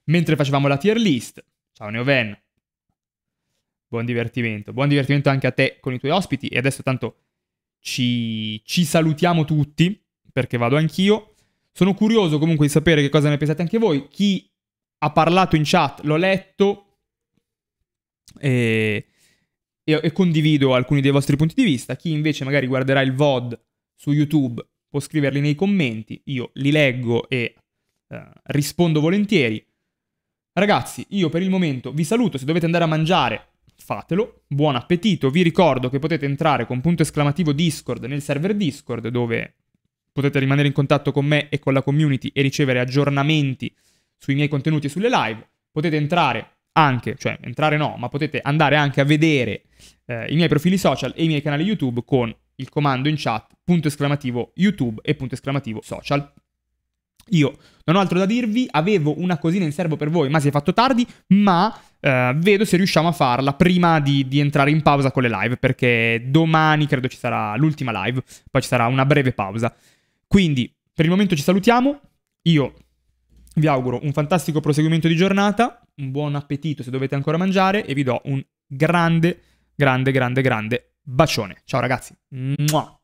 mentre facevamo la tier list. Ciao Neoven buon divertimento. Buon divertimento anche a te con i tuoi ospiti. E adesso tanto ci, ci salutiamo tutti, perché vado anch'io. Sono curioso comunque di sapere che cosa ne pensate anche voi. Chi ha parlato in chat l'ho letto e, e, e condivido alcuni dei vostri punti di vista. Chi invece magari guarderà il VOD su YouTube può scriverli nei commenti, io li leggo e eh, rispondo volentieri. Ragazzi, io per il momento vi saluto, se dovete andare a mangiare fatelo. Buon appetito, vi ricordo che potete entrare con punto esclamativo Discord nel server Discord dove potete rimanere in contatto con me e con la community e ricevere aggiornamenti sui miei contenuti e sulle live. Potete entrare anche, cioè entrare no, ma potete andare anche a vedere eh, i miei profili social e i miei canali YouTube con il comando in chat punto esclamativo YouTube e punto esclamativo social. Io non ho altro da dirvi, avevo una cosina in serbo per voi, ma si è fatto tardi, ma eh, vedo se riusciamo a farla prima di, di, entrare in pausa con le live, perché domani credo ci sarà l'ultima live, poi ci sarà una breve pausa. Quindi, per il momento ci salutiamo, io vi auguro un fantastico proseguimento di giornata, un buon appetito se dovete ancora mangiare e vi do un grande, grande, grande, grande bacione. Ciao ragazzi. Muah.